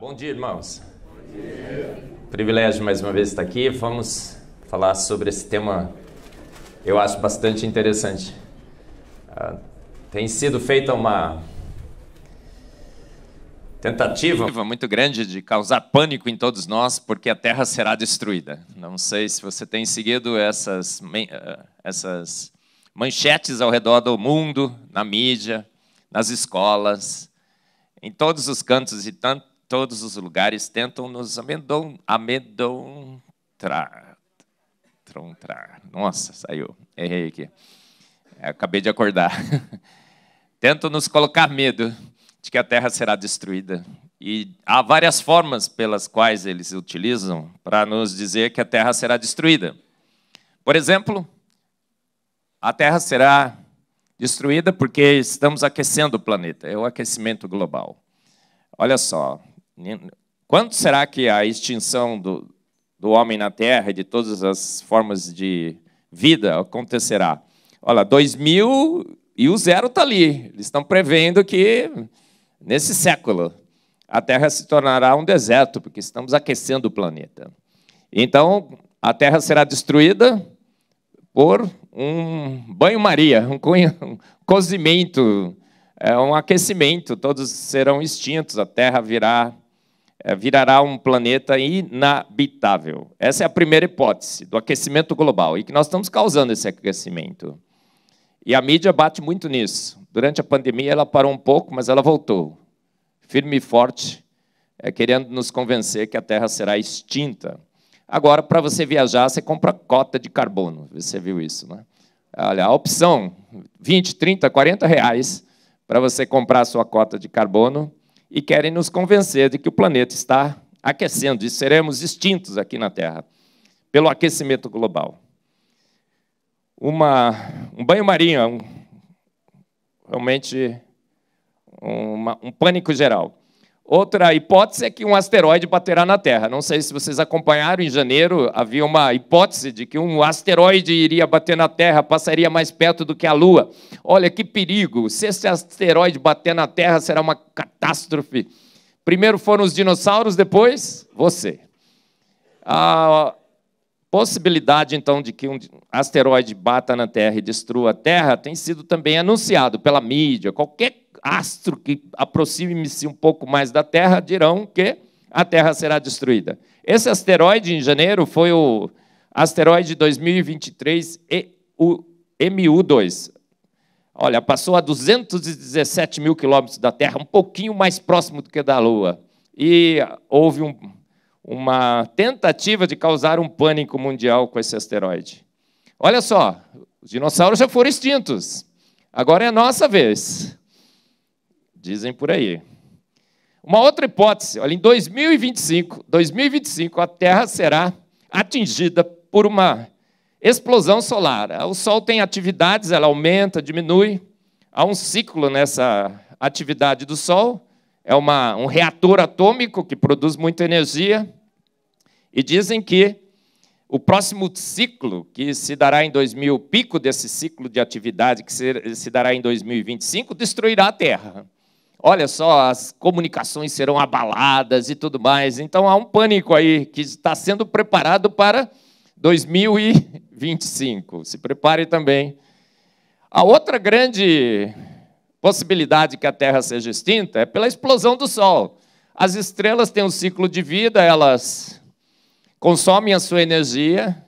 Bom dia, irmãos. Bom dia. Privilégio mais uma vez estar aqui. Vamos falar sobre esse tema, eu acho bastante interessante. Uh, tem sido feita uma tentativa muito grande de causar pânico em todos nós, porque a terra será destruída. Não sei se você tem seguido essas, ah, essas manchetes ao redor do mundo, na mídia, nas escolas, em todos os cantos e tanto todos os lugares tentam nos amedon, amedontrar. Trontrar. Nossa, saiu. Errei aqui. É, acabei de acordar. tentam nos colocar medo de que a terra será destruída. E há várias formas pelas quais eles utilizam para nos dizer que a terra será destruída. Por exemplo, a terra será destruída porque estamos aquecendo o planeta, é o aquecimento global. Olha só, quando será que a extinção do, do homem na Terra e de todas as formas de vida acontecerá? Olha, 2000 e o zero está ali. Eles estão prevendo que nesse século a Terra se tornará um deserto, porque estamos aquecendo o planeta. Então, a Terra será destruída por um banho-maria, um cozimento, é, um aquecimento. Todos serão extintos, a Terra virá eh, virará um planeta inabitável. Essa é a primeira hipótese do aquecimento global e que nós estamos causando esse aquecimento. E a mídia bate muito nisso. Durante a pandemia ela parou um pouco, mas ela voltou, firme e forte, eh, querendo nos convencer que a Terra será extinta. Agora, para você viajar, você compra cota de carbono. Você viu isso, né? Olha, a opção, 20, 30, 40 reais para você comprar a sua cota de carbono e querem nos convencer de que o planeta está aquecendo e seremos extintos aqui na Terra pelo aquecimento global. Uma, um banho-maria, é um, realmente uma, um pânico geral. Outra hipótese é que um asteroide baterá na Terra. Não sei se vocês acompanharam, em janeiro havia uma hipótese de que um asteroide iria bater na Terra, passaria mais perto do que a Lua. Olha que perigo! Se esse asteroide bater na Terra, será uma catástrofe. Primeiro foram os dinossauros, depois você. A possibilidade, então, de que um asteroide bata na Terra e destrua a Terra tem sido também anunciado pela mídia. Qualquer astro que aproxime-se um pouco mais da Terra, dirão que a Terra será destruída. Esse asteroide em janeiro foi o asteroide 2023 MU2. Olha, passou a 217 mil quilômetros da Terra, um pouquinho mais próximo do que da Lua. E houve um, uma tentativa de causar um pânico mundial com esse asteroide. Olha só, os dinossauros já foram extintos. Agora é a nossa vez. Dizem por aí. Uma outra hipótese, olha, em 2025, 2025 a Terra será atingida por uma explosão solar. O Sol tem atividades, ela aumenta, diminui. Há um ciclo nessa atividade do Sol. É uma, um reator atômico que produz muita energia. E dizem que o próximo ciclo, que se dará em 2000, o pico desse ciclo de atividade, que se, se dará em 2025, destruirá a Terra olha só, as comunicações serão abaladas e tudo mais. Então há um pânico aí que está sendo preparado para 2025. Se prepare também. A outra grande possibilidade que a Terra seja extinta é pela explosão do Sol. As estrelas têm um ciclo de vida, elas consomem a sua energia,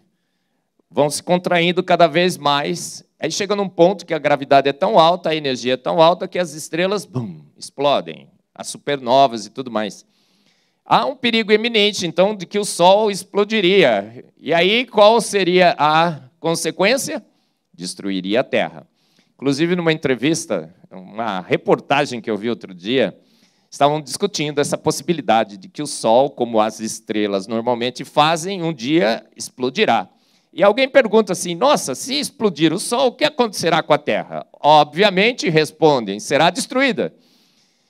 vão se contraindo cada vez mais. Aí chega num ponto que a gravidade é tão alta, a energia é tão alta que as estrelas, bum, explodem, as supernovas e tudo mais. Há um perigo iminente, então, de que o Sol explodiria. E aí, qual seria a consequência? Destruiria a Terra. Inclusive, numa entrevista, uma reportagem que eu vi outro dia, estavam discutindo essa possibilidade de que o Sol, como as estrelas normalmente fazem, um dia explodirá. E alguém pergunta assim: nossa, se explodir o Sol, o que acontecerá com a Terra? Obviamente, respondem, será destruída.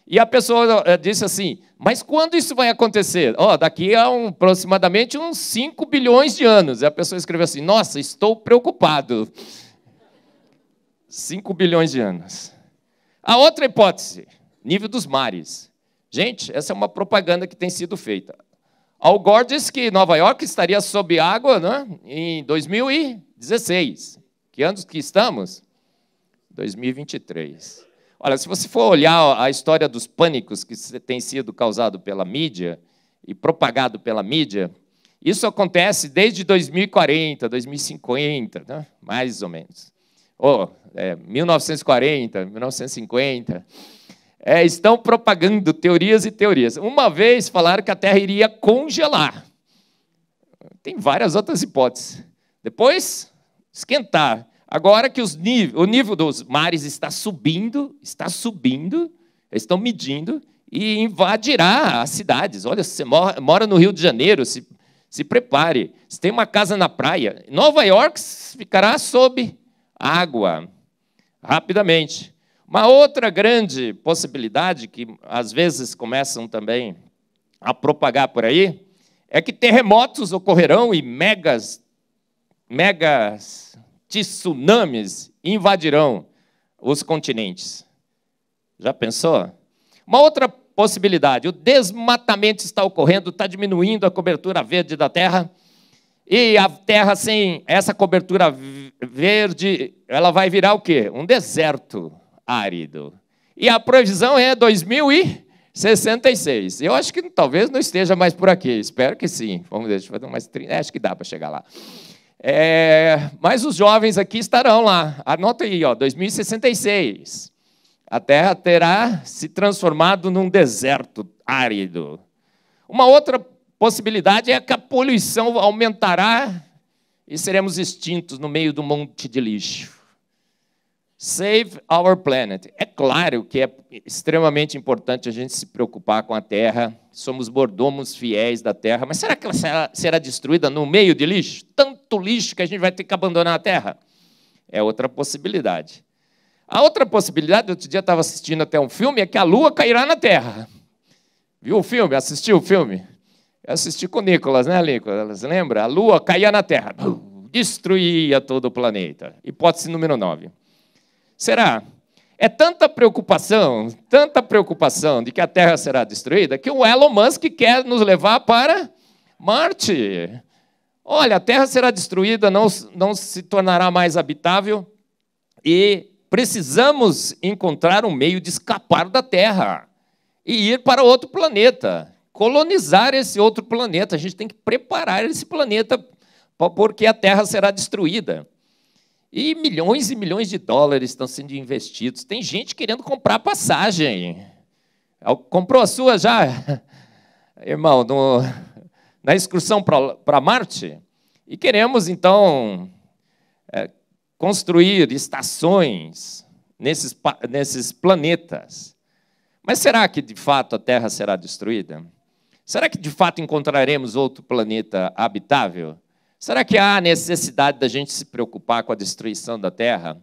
E a pessoa eh, disse assim: Mas quando isso vai acontecer? oh, daqui a um, aproximadamente uns 5 bilhões de anos. E a pessoa escreveu assim: Nossa, estou preocupado. 5 bilhões de anos. A outra hipótese, nível dos mares. Gente, essa é uma propaganda que tem sido feita. Al Gore disse que Nova York estaria sob água né, em 2016. Que anos que estamos? 2023. Olha, se você for olhar a história dos pânicos que tem sido causado pela mídia e propagado pela mídia, isso acontece desde 2040, 2050, né? mais ou menos. Ou oh, é, 1940, 1950. É, estão propagando teorias e teorias. Uma vez falaram que a Terra iria congelar. Tem várias outras hipóteses. Depois, esquentar. Agora que o nível dos mares está subindo, está subindo, eles estão medindo e invadirá as cidades. Olha, se você mora, mora no Rio de Janeiro, se, se prepare. Se tem uma casa na praia, Nova York ficará sob água rapidamente. Uma outra grande possibilidade que às vezes começam também a propagar por aí é que terremotos ocorrerão e megas megas tsunamis invadirão os continentes. Já pensou? Uma outra possibilidade: o desmatamento está ocorrendo, está diminuindo a cobertura verde da terra. E a terra sem essa cobertura verde, ela vai virar o quê? Um deserto árido. E a previsão é 2066. Eu acho que talvez não esteja mais por aqui. Espero que sim. Vamos deixar fazer mais 30. Acho que dá para chegar lá. É, mas os jovens aqui estarão lá. Anota aí, ó, 2066. A terra terá se transformado num deserto árido. Uma outra possibilidade é que a poluição aumentará e seremos extintos no meio do monte de lixo. Save our planet. É claro que é extremamente importante a gente se preocupar com a Terra. Somos bordomos fiéis da Terra, mas será que ela será, será destruída no meio de lixo? Tanto lixo que a gente vai ter que abandonar a Terra? É outra possibilidade. A outra possibilidade, outro dia estava assistindo até um filme, é que a Lua cairá na Terra. Viu o filme? Assistiu o filme? Eu assisti com o Nicolas, né, Nicolas? Lembra? A Lua caía na Terra, destruía todo o planeta. Hipótese número 9. Será? É tanta preocupação, tanta preocupação de que a Terra será destruída, que o Elon Musk quer nos levar para Marte. Olha, a Terra será destruída, não, não se tornará mais habitável e precisamos encontrar um meio de escapar da Terra e ir para outro planeta, colonizar esse outro planeta. A gente tem que preparar esse planeta porque a Terra será destruída. E milhões e milhões de dólares estão sendo investidos. Tem gente querendo comprar passagem. Comprou a sua já, irmão, no, na excursão para Marte? E queremos, então, é, construir estações nesses, nesses planetas. Mas será que de fato a Terra será destruída? Será que de fato encontraremos outro planeta habitável? Será que há necessidade da gente se preocupar com a destruição da terra?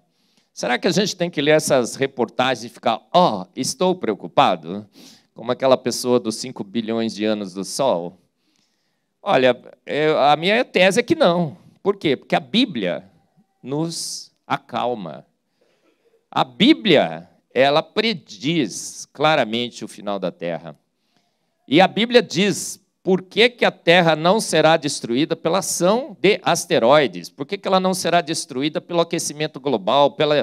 Será que a gente tem que ler essas reportagens e ficar, ó, oh, estou preocupado? Como aquela pessoa dos 5 bilhões de anos do Sol? Olha, eu, a minha tese é que não. Por quê? Porque a Bíblia nos acalma. A Bíblia, ela prediz claramente o final da terra. E a Bíblia diz por que, que a Terra não será destruída pela ação de asteroides? Por que, que ela não será destruída pelo aquecimento global, pelo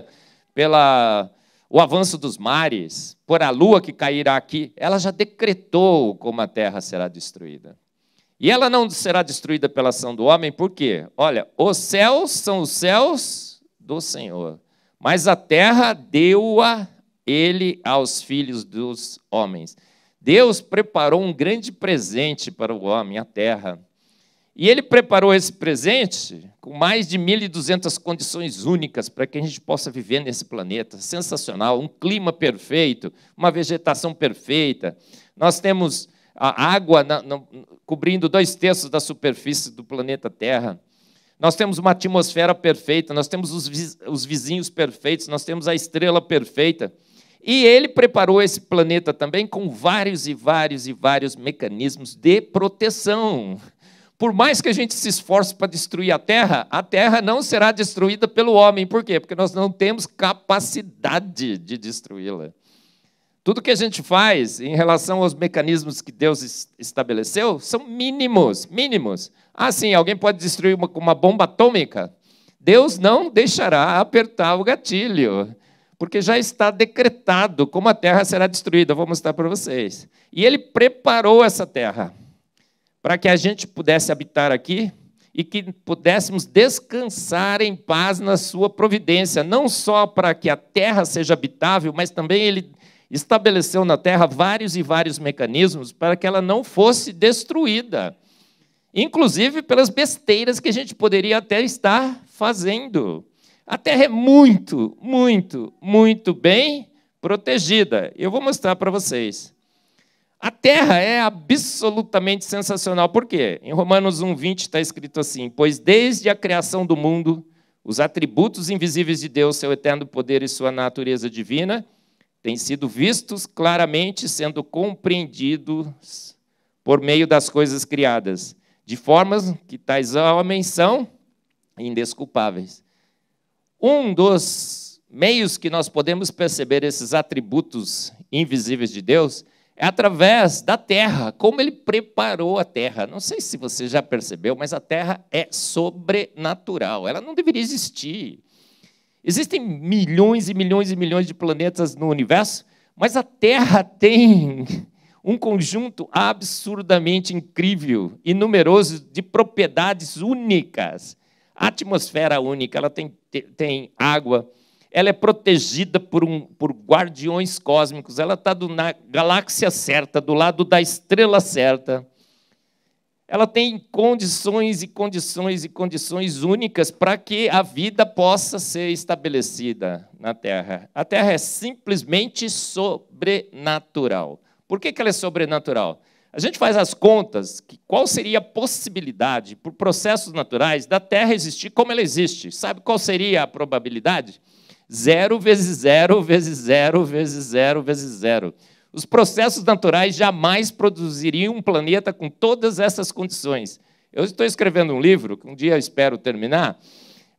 pela o avanço dos mares, por a lua que cairá aqui? Ela já decretou como a Terra será destruída. E ela não será destruída pela ação do homem, por quê? Olha, os céus são os céus do Senhor, mas a terra deu-a ele aos filhos dos homens. Deus preparou um grande presente para o homem, a terra. E ele preparou esse presente com mais de 1.200 condições únicas para que a gente possa viver nesse planeta. Sensacional, um clima perfeito, uma vegetação perfeita. Nós temos a água na, na, cobrindo dois terços da superfície do planeta Terra. Nós temos uma atmosfera perfeita, nós temos os, os vizinhos perfeitos, nós temos a estrela perfeita. E ele preparou esse planeta também com vários e vários e vários mecanismos de proteção. Por mais que a gente se esforce para destruir a Terra, a Terra não será destruída pelo homem. Por quê? Porque nós não temos capacidade de destruí-la. Tudo que a gente faz em relação aos mecanismos que Deus estabeleceu são mínimos, mínimos. Ah, sim, alguém pode destruir uma, uma bomba atômica? Deus não deixará apertar o gatilho porque já está decretado como a terra será destruída. vou mostrar para vocês. E ele preparou essa terra para que a gente pudesse habitar aqui e que pudéssemos descansar em paz na sua providência, não só para que a terra seja habitável, mas também ele estabeleceu na terra vários e vários mecanismos para que ela não fosse destruída, inclusive pelas besteiras que a gente poderia até estar fazendo. A terra é muito, muito, muito bem protegida. Eu vou mostrar para vocês. A terra é absolutamente sensacional. Por quê? Em Romanos 1,20 está escrito assim: Pois desde a criação do mundo, os atributos invisíveis de Deus, seu eterno poder e sua natureza divina, têm sido vistos claramente, sendo compreendidos por meio das coisas criadas, de formas que tais homens são indesculpáveis. Um dos meios que nós podemos perceber esses atributos invisíveis de Deus é através da terra, como ele preparou a terra. Não sei se você já percebeu, mas a terra é sobrenatural, ela não deveria existir. Existem milhões e milhões e milhões de planetas no universo, mas a terra tem um conjunto absurdamente incrível e numeroso de propriedades únicas. A atmosfera única, ela tem tem água, ela é protegida por, um, por guardiões cósmicos, ela está na galáxia certa, do lado da estrela certa. Ela tem condições e condições e condições únicas para que a vida possa ser estabelecida na Terra. A Terra é simplesmente sobrenatural. Por que, que ela é sobrenatural? A gente faz as contas que qual seria a possibilidade, por processos naturais, da Terra existir como ela existe. Sabe qual seria a probabilidade? Zero vezes zero vezes zero vezes zero vezes zero. Os processos naturais jamais produziriam um planeta com todas essas condições. Eu estou escrevendo um livro, que um dia espero terminar,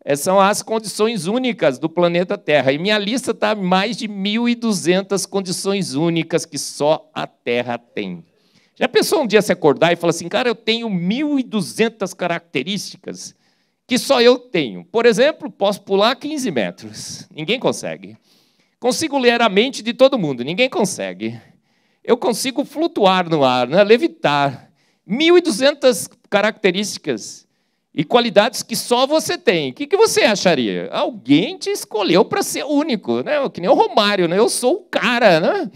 é, são as condições únicas do planeta Terra. E minha lista está mais de 1.200 condições únicas que só a Terra tem. Já pensou um dia se acordar e falar assim, cara, eu tenho 1.200 características que só eu tenho. Por exemplo, posso pular 15 metros. Ninguém consegue. Consigo ler a mente de todo mundo. Ninguém consegue. Eu consigo flutuar no ar, né? levitar. 1.200 características e qualidades que só você tem. O que, você acharia? Alguém te escolheu para ser único, né? Que nem o Romário, né? Eu sou o cara, né?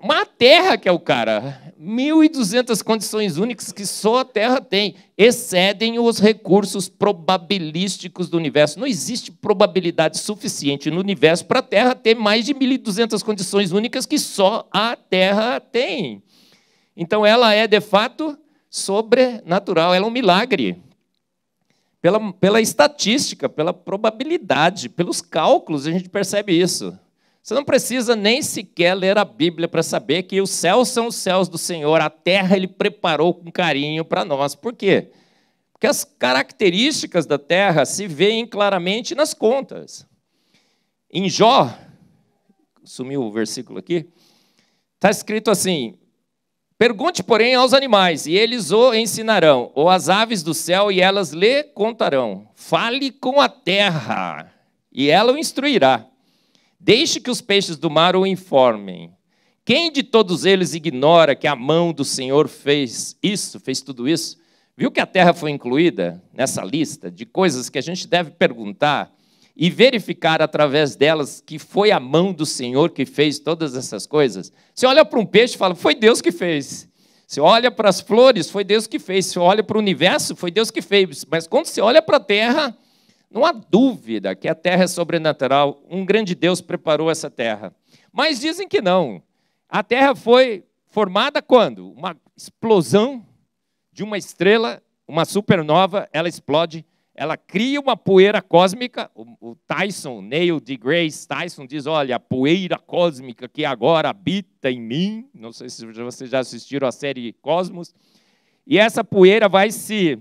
Uma terra que é o cara. 1.200 condições únicas que só a Terra tem. Excedem os recursos probabilísticos do universo. Não existe probabilidade suficiente no universo para a Terra ter mais de 1.200 condições únicas que só a Terra tem. Então ela é, de fato, sobrenatural. Ela é um milagre. Pela, pela estatística, pela probabilidade, pelos cálculos, a gente percebe isso. Você não precisa nem sequer ler a Bíblia para saber que os céus são os céus do Senhor, a terra ele preparou com carinho para nós. Por quê? Porque as características da terra se veem claramente nas contas. Em Jó, sumiu o versículo aqui, está escrito assim: Pergunte, porém, aos animais, e eles o ensinarão, ou às aves do céu, e elas lhe contarão. Fale com a terra, e ela o instruirá. Deixe que os peixes do mar o informem. Quem de todos eles ignora que a mão do Senhor fez isso, fez tudo isso? Viu que a terra foi incluída nessa lista de coisas que a gente deve perguntar e verificar através delas que foi a mão do Senhor que fez todas essas coisas? Você olha para um peixe e fala, foi Deus que fez. Você olha para as flores, foi Deus que fez. Você olha para o universo, foi Deus que fez. Mas quando você olha para a terra, não há dúvida que a terra é sobrenatural, um grande Deus preparou essa terra. Mas dizem que não. A terra foi formada quando? Uma explosão de uma estrela, uma supernova, ela explode, ela cria uma poeira cósmica. O Tyson, Neil de Grace, Tyson diz: "Olha, a poeira cósmica que agora habita em mim". Não sei se vocês já assistiram a série Cosmos. E essa poeira vai se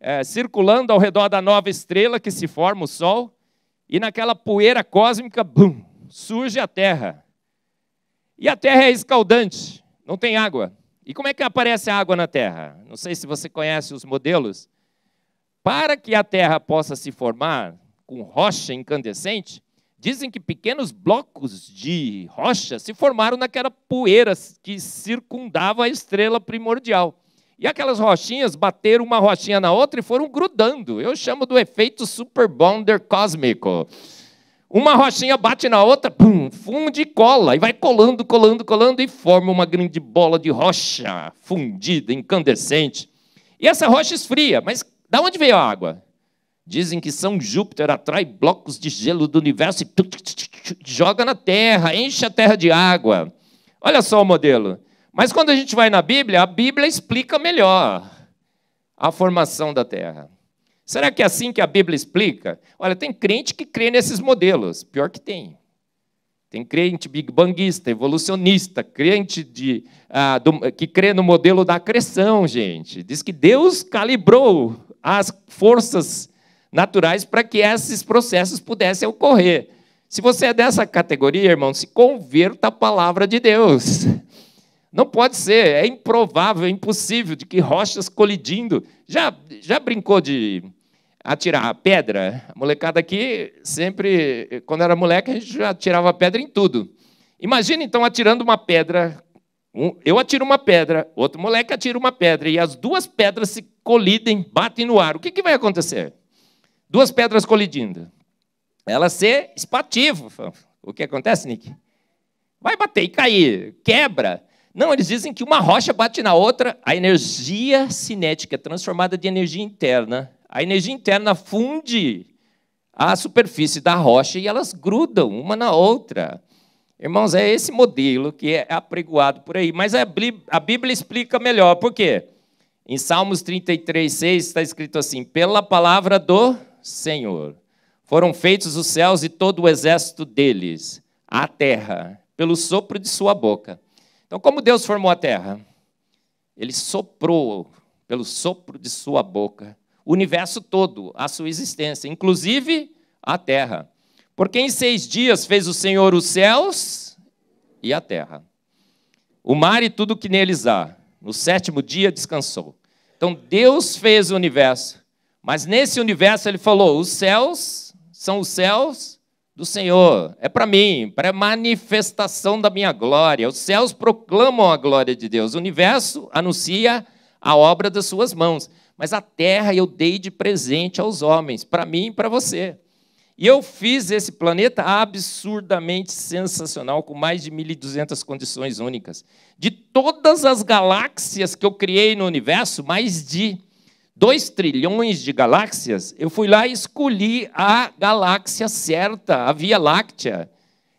é, circulando ao redor da nova estrela que se forma o Sol, e naquela poeira cósmica, bum, surge a Terra. E a Terra é escaldante, não tem água. E como é que aparece a água na Terra? Não sei se você conhece os modelos. Para que a Terra possa se formar com rocha incandescente, dizem que pequenos blocos de rocha se formaram naquela poeira que circundava a estrela primordial. E aquelas rochinhas bateram uma rochinha na outra e foram grudando. Eu chamo do efeito super bonder cósmico. Uma rochinha bate na outra, pum, funde e cola. E vai colando, colando, colando e forma uma grande bola de rocha fundida, incandescente. E essa rocha esfria, mas da onde veio a água? Dizem que São Júpiter atrai blocos de gelo do universo e joga na terra, enche a terra de água. Olha só o modelo. Mas quando a gente vai na Bíblia, a Bíblia explica melhor a formação da Terra. Será que é assim que a Bíblia explica? Olha, tem crente que crê nesses modelos, pior que tem. Tem crente Big Bangista, evolucionista, crente de, ah, do, que crê no modelo da acreção, gente. Diz que Deus calibrou as forças naturais para que esses processos pudessem ocorrer. Se você é dessa categoria, irmão, se converta à palavra de Deus. Não pode ser, é improvável, é impossível de que rochas colidindo. Já, já brincou de atirar pedra? A molecada aqui, sempre, quando era moleque, a gente já atirava pedra em tudo. Imagina então atirando uma pedra. Um, eu atiro uma pedra, outro moleque atira uma pedra, e as duas pedras se colidem, batem no ar. O que, que vai acontecer? Duas pedras colidindo. Ela ser espativo. O que acontece, Nick? Vai bater e cair, quebra. Não, eles dizem que uma rocha bate na outra, a energia cinética é transformada de energia interna. A energia interna funde a superfície da rocha e elas grudam uma na outra. Irmãos, é esse modelo que é apregoado por aí. Mas a Bíblia explica melhor. Por quê? Em Salmos 33, 6 está escrito assim: Pela palavra do Senhor foram feitos os céus e todo o exército deles, a terra, pelo sopro de sua boca. Então, como Deus formou a terra? Ele soprou, pelo sopro de sua boca, o universo todo, a sua existência, inclusive a terra. Porque em seis dias fez o Senhor os céus e a terra, o mar e tudo o que neles há. No sétimo dia descansou. Então, Deus fez o universo, mas nesse universo ele falou: os céus são os céus do Senhor, é para mim, para a manifestação da minha glória. Os céus proclamam a glória de Deus, o universo anuncia a obra das suas mãos, mas a terra eu dei de presente aos homens, para mim e para você. E eu fiz esse planeta absurdamente sensacional, com mais de 1.200 condições únicas. De todas as galáxias que eu criei no universo, mais de 2 trilhões de galáxias, eu fui lá e escolhi a galáxia certa, a Via Láctea.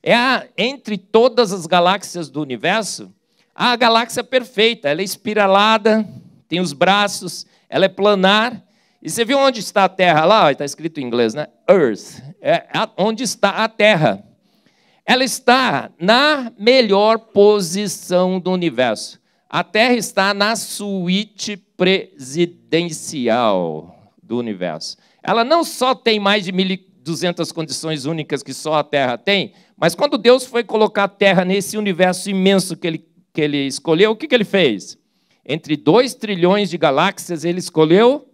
É a, entre todas as galáxias do universo, a galáxia perfeita. Ela é espiralada, tem os braços, ela é planar. E você viu onde está a Terra lá? Está escrito em inglês, né? Earth. É onde está a Terra. Ela está na melhor posição do universo. A Terra está na suíte presidencial do universo. Ela não só tem mais de 1.200 condições únicas que só a Terra tem, mas quando Deus foi colocar a Terra nesse universo imenso que ele, que ele escolheu, o que, que ele fez? Entre 2 trilhões de galáxias, ele escolheu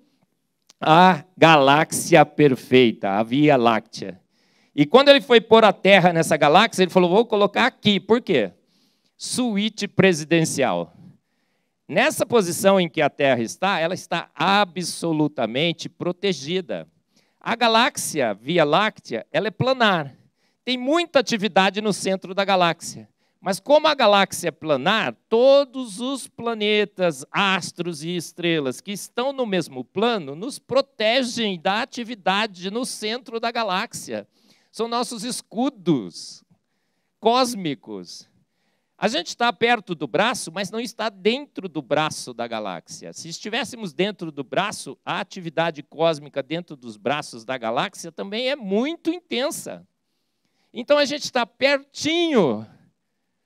a galáxia perfeita, a Via Láctea. E quando ele foi pôr a Terra nessa galáxia, ele falou: vou colocar aqui. Por quê? Suíte presidencial. Nessa posição em que a Terra está, ela está absolutamente protegida. A galáxia Via Láctea, ela é planar. Tem muita atividade no centro da galáxia. Mas como a galáxia é planar, todos os planetas, astros e estrelas que estão no mesmo plano nos protegem da atividade no centro da galáxia. São nossos escudos cósmicos. A gente está perto do braço, mas não está dentro do braço da galáxia. Se estivéssemos dentro do braço, a atividade cósmica dentro dos braços da galáxia também é muito intensa. Então a gente está pertinho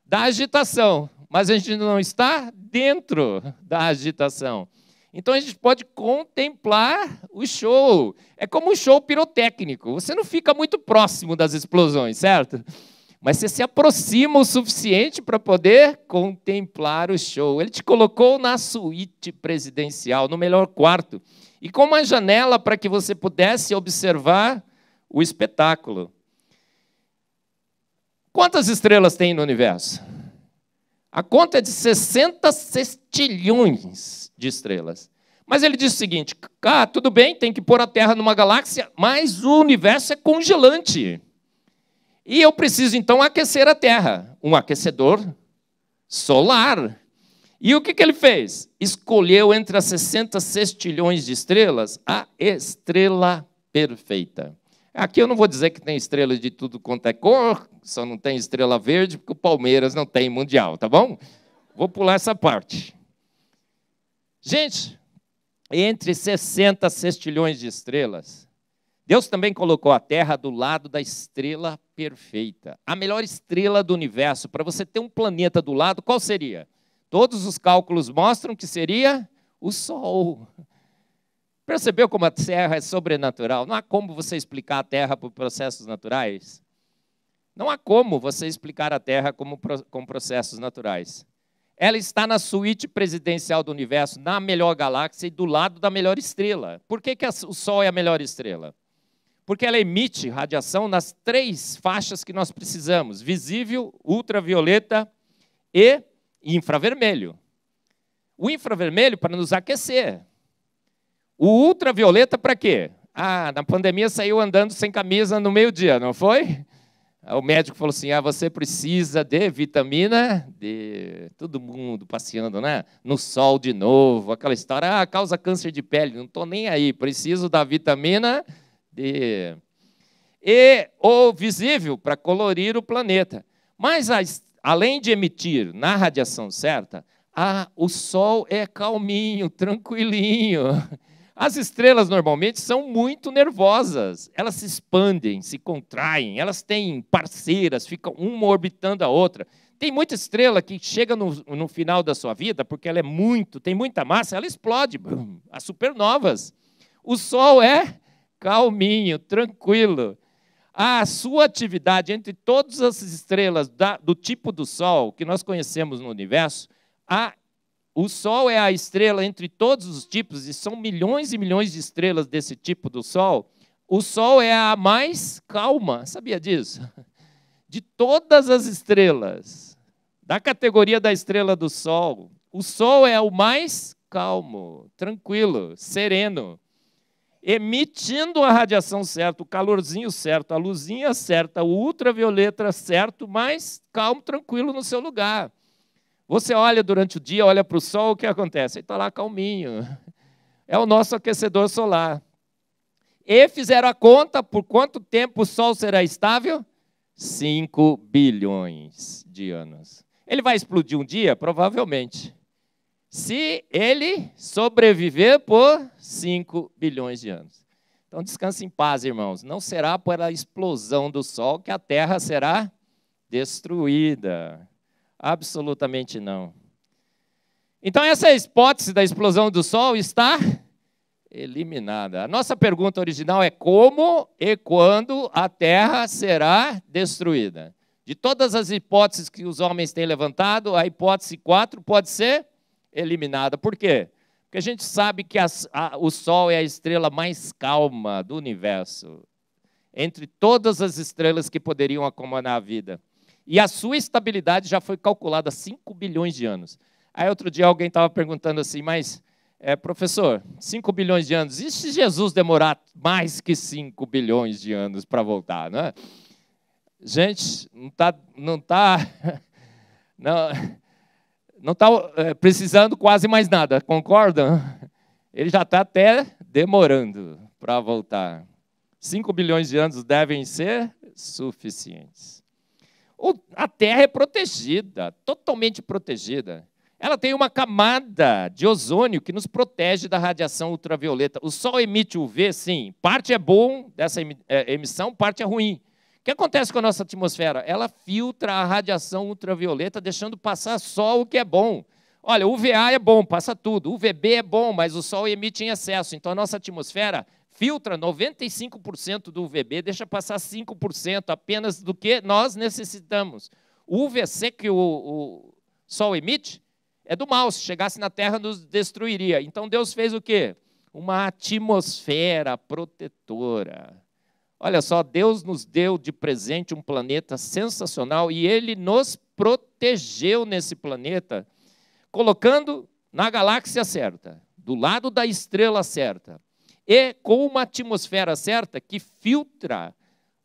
da agitação, mas a gente não está dentro da agitação. Então a gente pode contemplar o show. É como um show pirotécnico. Você não fica muito próximo das explosões, certo? mas você se aproxima o suficiente para poder contemplar o show. Ele te colocou na suíte presidencial, no melhor quarto, e com uma janela para que você pudesse observar o espetáculo. Quantas estrelas tem no universo? A conta é de 60 sextilhões de estrelas. Mas ele diz o seguinte: ah, tudo bem, tem que pôr a Terra numa galáxia, mas o universo é congelante. E eu preciso então aquecer a terra, um aquecedor solar. E o que, que ele fez? Escolheu entre as 60 sextilhões de estrelas a estrela perfeita. Aqui eu não vou dizer que tem estrelas de tudo quanto é cor, só não tem estrela verde, porque o Palmeiras não tem mundial, tá bom? Vou pular essa parte. Gente, entre 60 sextilhões de estrelas, Deus também colocou a terra do lado da estrela perfeita, a melhor estrela do universo. Para você ter um planeta do lado, qual seria? Todos os cálculos mostram que seria o Sol. Percebeu como a Terra é sobrenatural? Não há como você explicar a Terra por processos naturais. Não há como você explicar a Terra como, com processos naturais. Ela está na suíte presidencial do universo, na melhor galáxia e do lado da melhor estrela. Por que, que o Sol é a melhor estrela? porque ela emite radiação nas três faixas que nós precisamos: visível, ultravioleta e infravermelho. O infravermelho para nos aquecer. O ultravioleta para quê? Ah, na pandemia saiu andando sem camisa no meio-dia, não foi? O médico falou assim: ah, você precisa de vitamina D. Todo mundo passeando, né? No sol de novo, aquela história: ah, causa câncer de pele, não estou nem aí, preciso da vitamina de e ou visível para colorir o planeta. Mas as, além de emitir na radiação certa, a, o Sol é calminho, tranquilinho. As estrelas normalmente são muito nervosas. Elas se expandem, se contraem, elas têm parceiras, ficam uma orbitando a outra. Tem muita estrela que chega no, no final da sua vida, porque ela é muito, tem muita massa, ela explode. As supernovas. O Sol é calminho, tranquilo. A sua atividade entre todas as estrelas da, do tipo do Sol que nós conhecemos no universo, a, o Sol é a estrela entre todos os tipos, e são milhões e milhões de estrelas desse tipo do Sol. O Sol é a mais calma, sabia disso? De todas as estrelas, da categoria da estrela do Sol, o Sol é o mais calmo, tranquilo, sereno emitindo a radiação certa, o calorzinho certo, a luzinha certa, o ultravioleta certo, mas calmo, tranquilo no seu lugar. Você olha durante o dia, olha para o sol, o que acontece? Ele está lá calminho. É o nosso aquecedor solar. E fizeram a conta por quanto tempo o sol será estável? 5 bilhões de anos. Ele vai explodir um dia? Provavelmente se ele sobreviver por 5 bilhões de anos. Então descanse em paz, irmãos. Não será pela explosão do sol que a terra será destruída. Absolutamente não. Então, essa hipótese da explosão do Sol está eliminada. A nossa pergunta original é como e quando a Terra será destruída. De todas as hipóteses que os homens têm levantado, a hipótese 4 pode ser eliminada. Por quê? Porque a gente sabe que a, a, o Sol é a estrela mais calma do universo, entre todas as estrelas que poderiam acomodar a vida. E a sua estabilidade já foi calculada há 5 bilhões de anos. Aí outro dia alguém estava perguntando assim, mas é, professor, 5 bilhões de anos, e se Jesus demorar mais que 5 bilhões de anos para voltar? Né? Gente, não está. Não tá, não, tá, não está é, precisando quase mais nada, concordam? Ele já está até demorando para voltar. 5 bilhões de anos devem ser suficientes. A Terra é protegida, totalmente protegida. Ela tem uma camada de ozônio que nos protege da radiação ultravioleta. O Sol emite UV, sim. Parte é bom dessa é, emissão, parte é ruim. O que acontece com a nossa atmosfera? Ela filtra a radiação ultravioleta, deixando passar só o que é bom. Olha, o UVA é bom, passa tudo. O UVB é bom, mas o sol emite em excesso. Então a nossa atmosfera filtra 95% do UVB, deixa passar 5% apenas do que nós necessitamos. O UVC que o, o sol emite é do mal. Se chegasse na Terra, nos destruiria. Então Deus fez o quê? Uma atmosfera protetora. Olha só, Deus nos deu de presente um planeta sensacional e ele nos protegeu nesse planeta, colocando na galáxia certa, do lado da estrela certa, e com uma atmosfera certa que filtra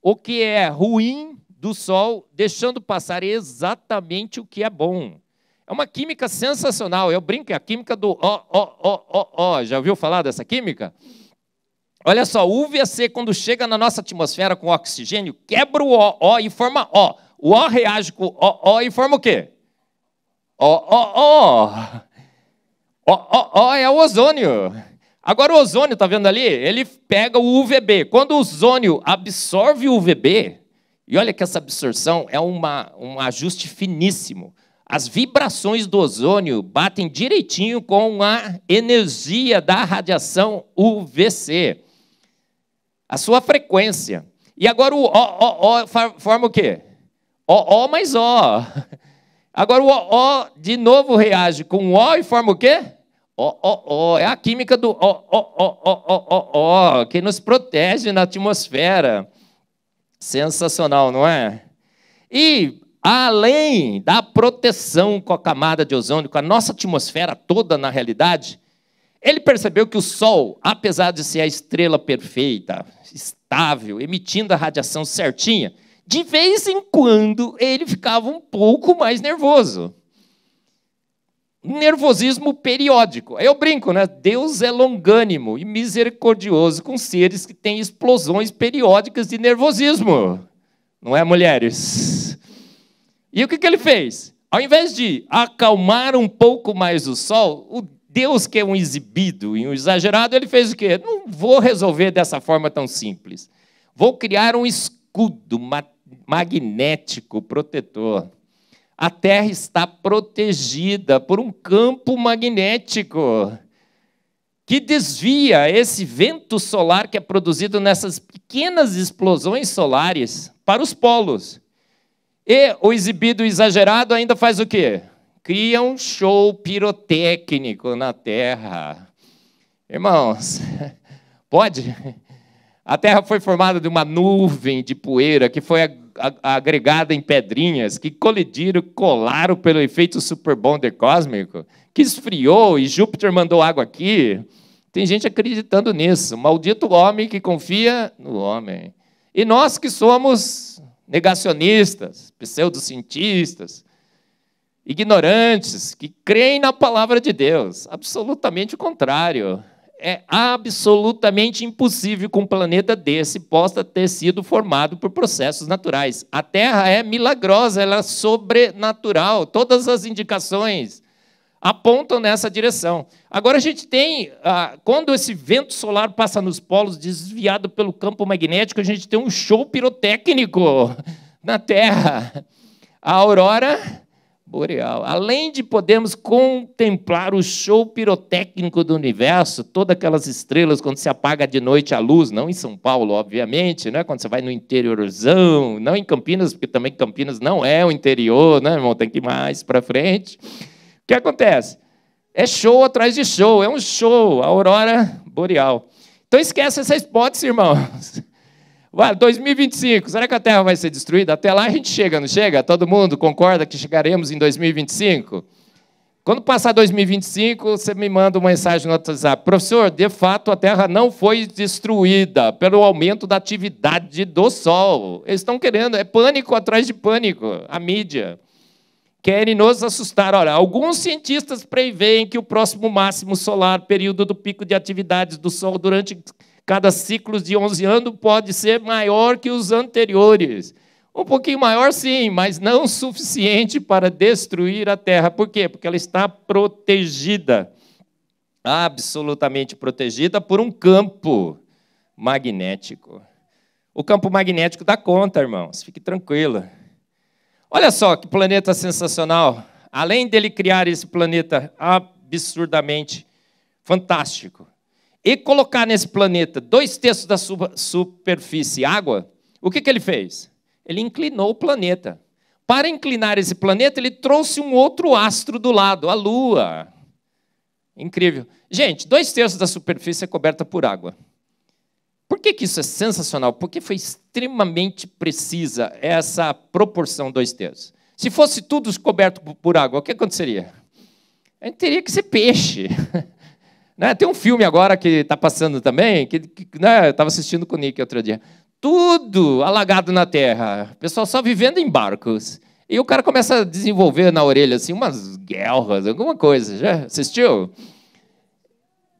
o que é ruim do Sol, deixando passar exatamente o que é bom. É uma química sensacional. Eu brinco, é a química do ó, ó, ó, ó, ó. Já ouviu falar dessa química? Olha só, o UVC, quando chega na nossa atmosfera com oxigênio, quebra o O, e forma O. O O reage com o, o e forma o quê? O, O, O. O, O, O é o ozônio. Agora, o ozônio, tá vendo ali? Ele pega o UVB. Quando o ozônio absorve o UVB, e olha que essa absorção é uma, um ajuste finíssimo. As vibrações do ozônio batem direitinho com a energia da radiação UVC a sua frequência. E agora o O, O, o forma o quê? O, O mais O. Agora o O, o de novo reage com O e forma o quê? O, o, o. É a química do O, O, O, O, O, O, que nos protege na atmosfera. Sensacional, não é? E além da proteção com a camada de ozônio, com a nossa atmosfera toda, na realidade, ele percebeu que o Sol, apesar de ser a estrela perfeita, estável, emitindo a radiação certinha, de vez em quando ele ficava um pouco mais nervoso. Nervosismo periódico. Aí eu brinco, né? Deus é longânimo e misericordioso com seres que têm explosões periódicas de nervosismo. Não é, mulheres? E o que, que ele fez? Ao invés de acalmar um pouco mais o sol, o Deus, que é um exibido e um exagerado, ele fez o quê? Não vou resolver dessa forma tão simples. Vou criar um escudo magnético protetor. A Terra está protegida por um campo magnético que desvia esse vento solar que é produzido nessas pequenas explosões solares para os polos. E o exibido exagerado ainda faz o quê? cria um show pirotécnico na terra. Irmãos, pode? A terra foi formada de uma nuvem de poeira que foi agregada em pedrinhas que colidiram, colaram pelo efeito superbonder cósmico, que esfriou e Júpiter mandou água aqui. Tem gente acreditando nisso. Maldito homem que confia no homem. E nós que somos negacionistas, pseudocientistas, ignorantes, que creem na palavra de Deus. Absolutamente o contrário. É absolutamente impossível que um planeta desse possa ter sido formado por processos naturais. A Terra é milagrosa, ela é sobrenatural. Todas as indicações apontam nessa direção. Agora a gente tem, ah, quando esse vento solar passa nos polos, desviado pelo campo magnético, a gente tem um show pirotécnico na Terra. A aurora boreal. Além de podermos contemplar o show pirotécnico do universo, todas aquelas estrelas quando se apaga de noite a luz, não em São Paulo, obviamente, né? quando você vai no interiorzão, não em Campinas, porque também Campinas não é o interior, né, irmão? Tem que ir mais para frente. O que acontece? É show atrás de show, é um show, a aurora boreal. Então esquece essa hipótese, irmãos. 2025, será que a Terra vai ser destruída? Até lá a gente chega, não chega? Todo mundo concorda que chegaremos em 2025? Quando passar 2025, você me manda uma mensagem no WhatsApp. Professor, de fato a Terra não foi destruída pelo aumento da atividade do Sol. Eles estão querendo, é pânico atrás de pânico, a mídia. Querem nos assustar. Olha, alguns cientistas preveem que o próximo máximo solar, período do pico de atividades do Sol durante Cada ciclo de 11 anos pode ser maior que os anteriores. Um pouquinho maior, sim, mas não suficiente para destruir a terra. Por quê? Porque ela está protegida, absolutamente protegida por um campo magnético. O campo magnético dá conta, irmãos, fique tranquilo. Olha só que planeta sensacional. Além dele criar esse planeta absurdamente fantástico, e colocar nesse planeta dois terços da superfície água, o que, que ele fez? Ele inclinou o planeta. Para inclinar esse planeta, ele trouxe um outro astro do lado, a Lua. Incrível. Gente, dois terços da superfície é coberta por água. Por que, que isso é sensacional? Porque foi extremamente precisa essa proporção dois terços. Se fosse tudo coberto por água, o que aconteceria? A gente teria que ser peixe. Né? Tem um filme agora que está passando também, que, que né? estava assistindo com o Nick outro dia. Tudo alagado na terra, o pessoal só vivendo em barcos. E o cara começa a desenvolver na orelha assim umas guerras, alguma coisa. Já assistiu?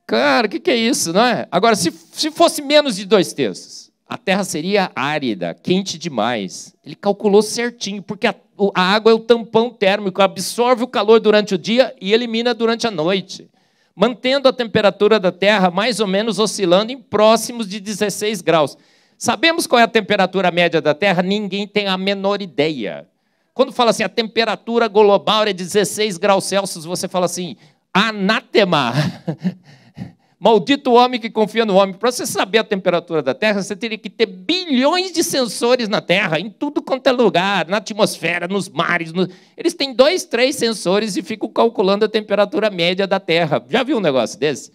Cara, o que, que é isso, não é? Agora, se, se fosse menos de dois terços, a terra seria árida, quente demais. Ele calculou certinho, porque a, a água é o tampão térmico, absorve o calor durante o dia e elimina durante a noite mantendo a temperatura da Terra mais ou menos oscilando em próximos de 16 graus. Sabemos qual é a temperatura média da Terra? Ninguém tem a menor ideia. Quando fala assim, a temperatura global é 16 graus Celsius, você fala assim, anátema. Maldito o homem que confia no homem. Para você saber a temperatura da Terra, você teria que ter bilhões de sensores na Terra, em tudo quanto é lugar, na atmosfera, nos mares. No... Eles têm dois, três sensores e ficam calculando a temperatura média da Terra. Já viu um negócio desse?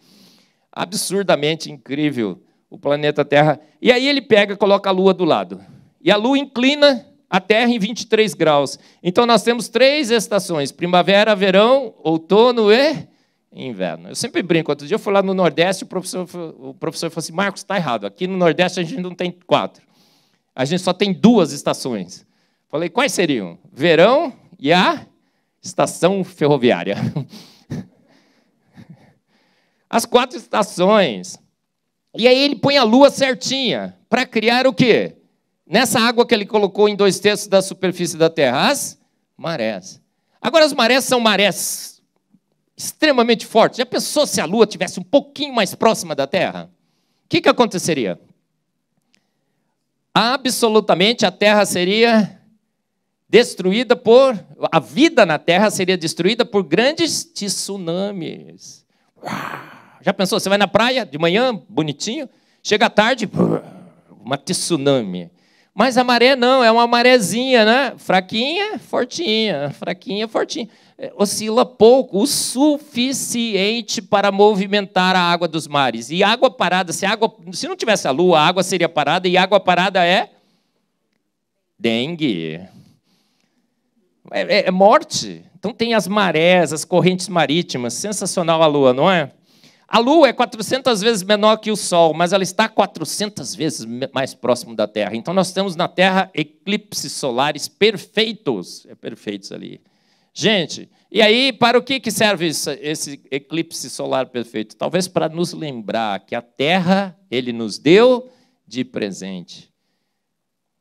Absurdamente incrível o planeta Terra. E aí ele pega, coloca a Lua do lado. E a Lua inclina a Terra em 23 graus. Então nós temos três estações: primavera, verão, outono e inverno. Eu sempre brinco, outro dia eu fui lá no Nordeste, o professor, o professor falou assim, Marcos, está errado, aqui no Nordeste a gente não tem quatro, a gente só tem duas estações. Falei, quais seriam? Verão e a estação ferroviária. As quatro estações. E aí ele põe a lua certinha para criar o quê? Nessa água que ele colocou em dois terços da superfície da terra, as marés. Agora, as marés são marés extremamente forte. Já pensou se a Lua tivesse um pouquinho mais próxima da Terra? O que, que aconteceria? Absolutamente a Terra seria destruída por. A vida na Terra seria destruída por grandes tsunamis. Já pensou? Você vai na praia de manhã, bonitinho, chega à tarde, uma tsunami. Mas a maré não, é uma marézinha, né? Fraquinha, fortinha, fraquinha, fortinha. É, oscila pouco, o suficiente para movimentar a água dos mares. E água parada, se, água, se não tivesse a lua, a água seria parada, e água parada é dengue. É, é, é, morte. Então tem as marés, as correntes marítimas. Sensacional a lua, não é? A lua é 400 vezes menor que o sol, mas ela está 400 vezes mais próximo da Terra. Então nós temos na Terra eclipses solares perfeitos. É perfeitos ali. Gente, e aí para o que, serve esse eclipse solar perfeito? Talvez para nos lembrar que a Terra ele nos deu de presente.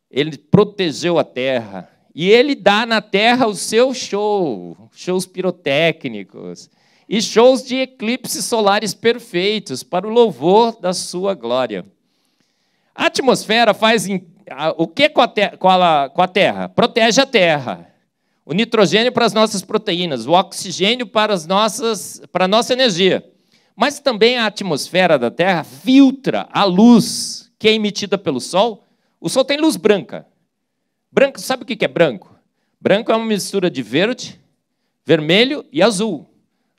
Ele protegeu a Terra e ele dá na Terra o seu show, shows pirotécnicos e shows de eclipses solares perfeitos para o louvor da sua glória. A atmosfera faz o que com a Terra? Protege a Terra o nitrogênio para as nossas proteínas, o oxigênio para, as nossas, para a nossa energia. Mas também a atmosfera da Terra filtra a luz que é emitida pelo Sol. O Sol tem luz branca. Branco, sabe o que é branco? Branco é uma mistura de verde, vermelho e azul.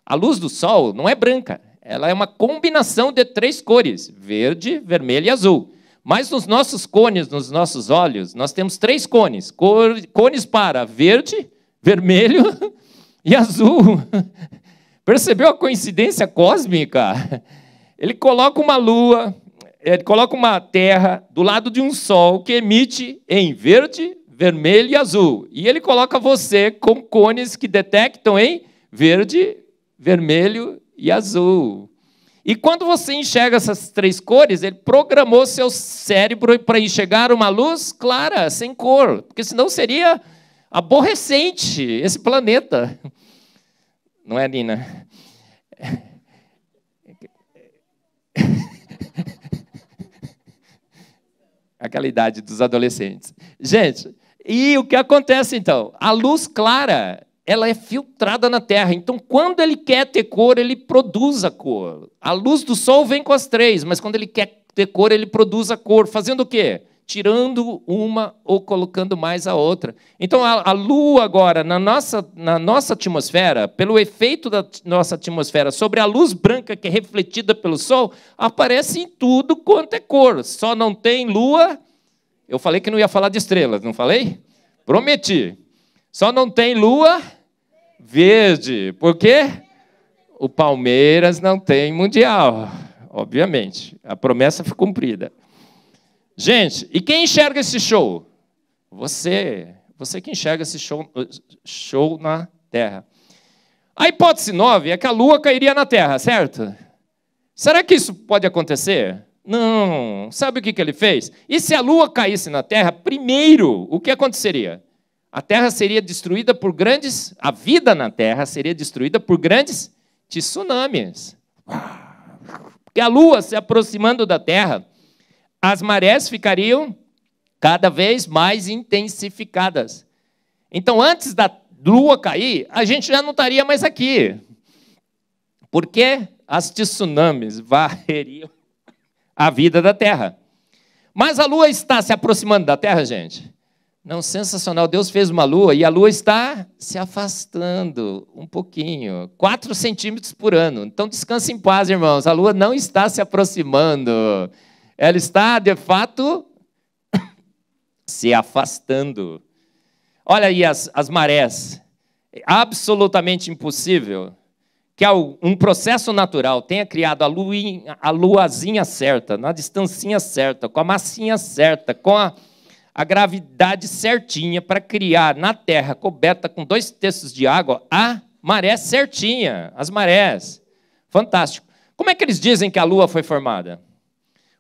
A luz do Sol não é branca, ela é uma combinação de três cores: verde, vermelho e azul. Mas nos nossos cones, nos nossos olhos, nós temos três cones: cor, cones para verde, vermelho e azul. Percebeu a coincidência cósmica? Ele coloca uma lua, ele coloca uma terra do lado de um sol que emite em verde, vermelho e azul. E ele coloca você com cones que detectam em verde, vermelho e azul. E quando você enxerga essas três cores, ele programou seu cérebro para enxergar uma luz clara, sem cor, porque senão seria aborrecente esse planeta. Não é, Nina? Aquela idade dos adolescentes. Gente, e o que acontece então? A luz clara ela é filtrada na terra. Então, quando ele quer ter cor, ele produz a cor. A luz do sol vem com as três, mas quando ele quer ter cor, ele produz a cor. Fazendo o quê? Tirando uma ou colocando mais a outra. Então, a, a lua, agora, na nossa, na nossa atmosfera, pelo efeito da nossa atmosfera sobre a luz branca que é refletida pelo sol, aparece em tudo quanto é cor. Só não tem lua. Eu falei que não ia falar de estrelas, não falei? Prometi. Só não tem lua verde. Por quê? O Palmeiras não tem mundial, obviamente. A promessa foi cumprida. Gente, e quem enxerga esse show? Você. Você que enxerga esse show, show na Terra. A hipótese 9 é que a Lua cairia na Terra, certo? Será que isso pode acontecer? Não. Sabe o que, que ele fez? E se a Lua caísse na Terra, primeiro, o que aconteceria? a terra seria destruída por grandes, a vida na terra seria destruída por grandes tsunamis. Porque a lua se aproximando da terra, as marés ficariam cada vez mais intensificadas. Então, antes da lua cair, a gente já não estaria mais aqui. Porque as tsunamis varreriam a vida da terra. Mas a lua está se aproximando da terra, gente. Não, sensacional. Deus fez uma lua e a lua está se afastando um pouquinho, 4 centímetros por ano. Então descanse em paz, irmãos. A lua não está se aproximando. Ela está, de fato, se afastando. Olha aí as, as marés. É absolutamente impossível que um processo natural tenha criado a, luinha, a luazinha certa, na distancinha certa, com a massinha certa, com a a gravidade certinha para criar na terra coberta com dois terços de água a maré certinha, as marés. Fantástico. Como é que eles dizem que a lua foi formada?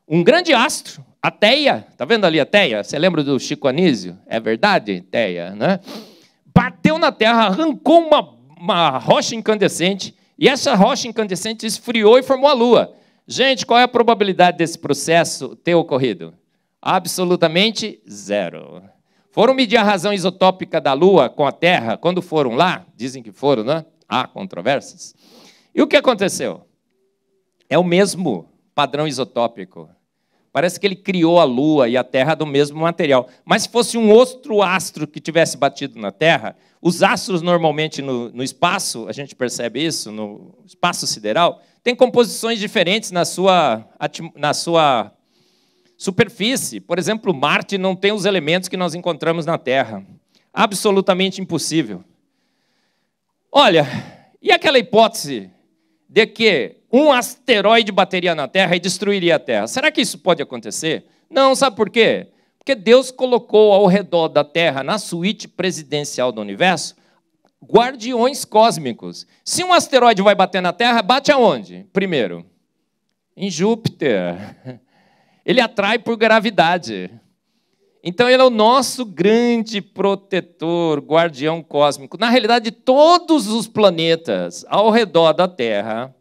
Um grande astro, a Teia, tá vendo ali a Teia? Você lembra do Chico Anísio? É verdade, Teia, né? Bateu na terra, arrancou uma, uma rocha incandescente, e essa rocha incandescente esfriou e formou a lua. Gente, qual é a probabilidade desse processo ter ocorrido? Absolutamente zero. Foram medir a razão isotópica da Lua com a Terra quando foram lá, dizem que foram, né? Há controvérsias. E o que aconteceu? É o mesmo padrão isotópico. Parece que ele criou a Lua e a Terra do mesmo material. Mas se fosse um outro astro que tivesse batido na Terra, os astros normalmente no, no espaço, a gente percebe isso, no espaço sideral, tem composições diferentes na sua, na sua Superfície, por exemplo, Marte não tem os elementos que nós encontramos na Terra. Absolutamente impossível. Olha, e aquela hipótese de que um asteroide bateria na Terra e destruiria a Terra? Será que isso pode acontecer? Não, sabe por quê? Porque Deus colocou ao redor da Terra, na suíte presidencial do universo, guardiões cósmicos. Se um asteroide vai bater na Terra, bate aonde? Primeiro, em Júpiter. Ele atrai por gravidade. Então, ele é o nosso grande protetor, guardião cósmico. Na realidade, todos os planetas ao redor da Terra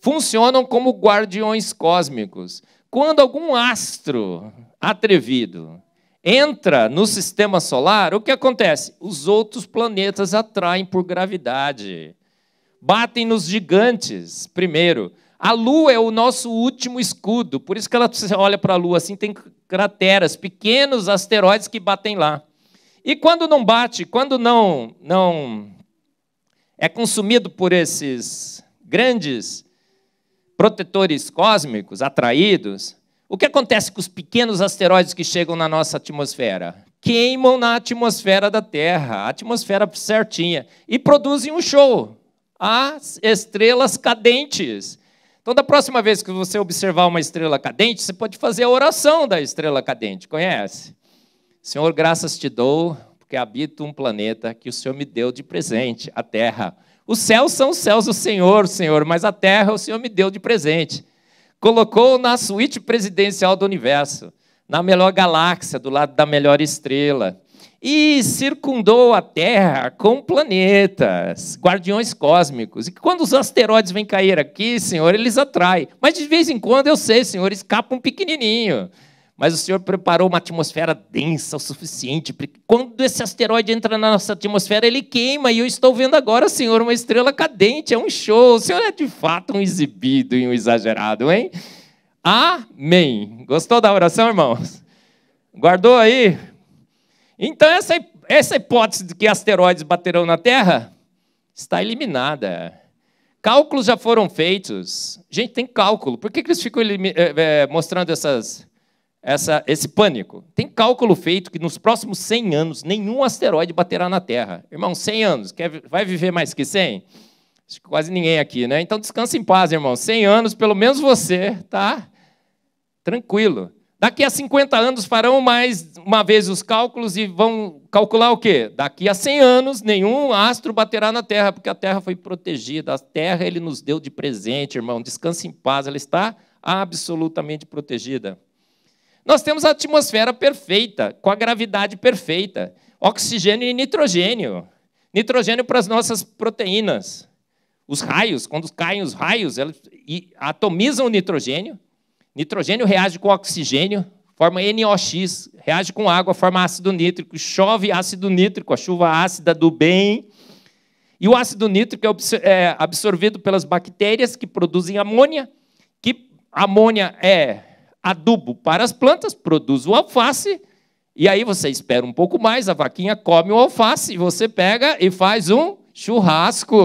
funcionam como guardiões cósmicos. Quando algum astro atrevido entra no sistema solar, o que acontece? Os outros planetas atraem por gravidade. Batem nos gigantes primeiro. A lua é o nosso último escudo, por isso que ela olha para a lua assim, tem crateras, pequenos asteroides que batem lá. E quando não bate, quando não não é consumido por esses grandes protetores cósmicos atraídos, o que acontece com os pequenos asteroides que chegam na nossa atmosfera? Queimam na atmosfera da Terra, a atmosfera certinha, e produzem um show. As estrelas cadentes. Então, da próxima vez que você observar uma estrela cadente, você pode fazer a oração da estrela cadente, conhece? Senhor, graças te dou, porque habito um planeta que o Senhor me deu de presente, a Terra. Os céus são os céus do Senhor, Senhor, mas a Terra o Senhor me deu de presente. Colocou na suíte presidencial do universo, na melhor galáxia, do lado da melhor estrela e circundou a Terra com planetas, guardiões cósmicos. E quando os asteroides vêm cair aqui, Senhor, eles atraem. Mas de vez em quando eu sei, Senhor, escapa um pequenininho. Mas o Senhor preparou uma atmosfera densa o suficiente para que quando esse asteroide entra na nossa atmosfera, ele queima. E eu estou vendo agora, Senhor, uma estrela cadente, é um show. O Senhor é de fato um exibido e um exagerado, hein? Amém. Gostou da oração, irmãos? Guardou aí? Então, essa, essa hipótese de que asteroides baterão na Terra está eliminada. Cálculos já foram feitos. Gente, tem cálculo. Por que, que eles ficam é, mostrando essas, essa, esse pânico? Tem cálculo feito que nos próximos 100 anos nenhum asteroide baterá na Terra. Irmão, 100 anos. Quer, vai viver mais que 100? Acho que quase ninguém aqui, né? Então descansa em paz, irmão. 100 anos, pelo menos você, tá? Tranquilo. Daqui a 50 anos farão mais uma vez os cálculos e vão calcular o quê? Daqui a 100 anos nenhum astro baterá na Terra, porque a Terra foi protegida. A Terra ele nos deu de presente, irmão. Descanse em paz, ela está absolutamente protegida. Nós temos a atmosfera perfeita, com a gravidade perfeita, oxigênio e nitrogênio. Nitrogênio para as nossas proteínas. Os raios, quando caem os raios, eles atomizam o nitrogênio Nitrogênio reage com oxigênio, forma NOx, reage com água, forma ácido nítrico, chove ácido nítrico, a chuva ácida do bem. E o ácido nítrico é, é absorvido pelas bactérias que produzem amônia, que amônia é adubo para as plantas, produz o alface, e aí você espera um pouco mais, a vaquinha come o alface, e você pega e faz um churrasco.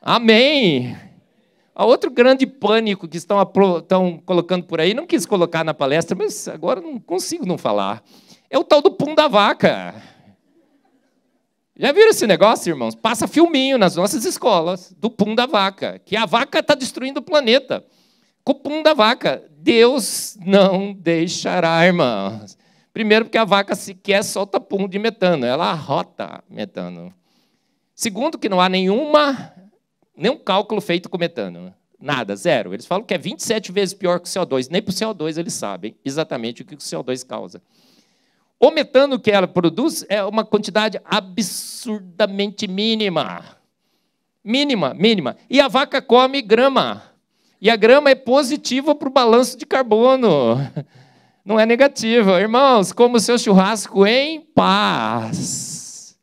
Amém! outro grande pânico que estão, estão colocando por aí, não quis colocar na palestra, mas agora não consigo não falar, é o tal do pum da vaca. Já viram esse negócio, irmãos? Passa filminho nas nossas escolas do pum da vaca, que a vaca está destruindo o planeta. Com o pum da vaca, Deus não deixará, irmãos. Primeiro, porque a vaca sequer solta pum de metano, ela arrota metano. Segundo, que não há nenhuma nenhum cálculo feito com metano. Né? Nada, zero. Eles falam que é 27 vezes pior que o CO2. Nem para o CO2 eles sabem exatamente o que o CO2 causa. O metano que ela produz é uma quantidade absurdamente mínima. Mínima, mínima. E a vaca come grama. E a grama é positiva para o balanço de carbono. Não é negativa. Irmãos, como o seu churrasco em paz.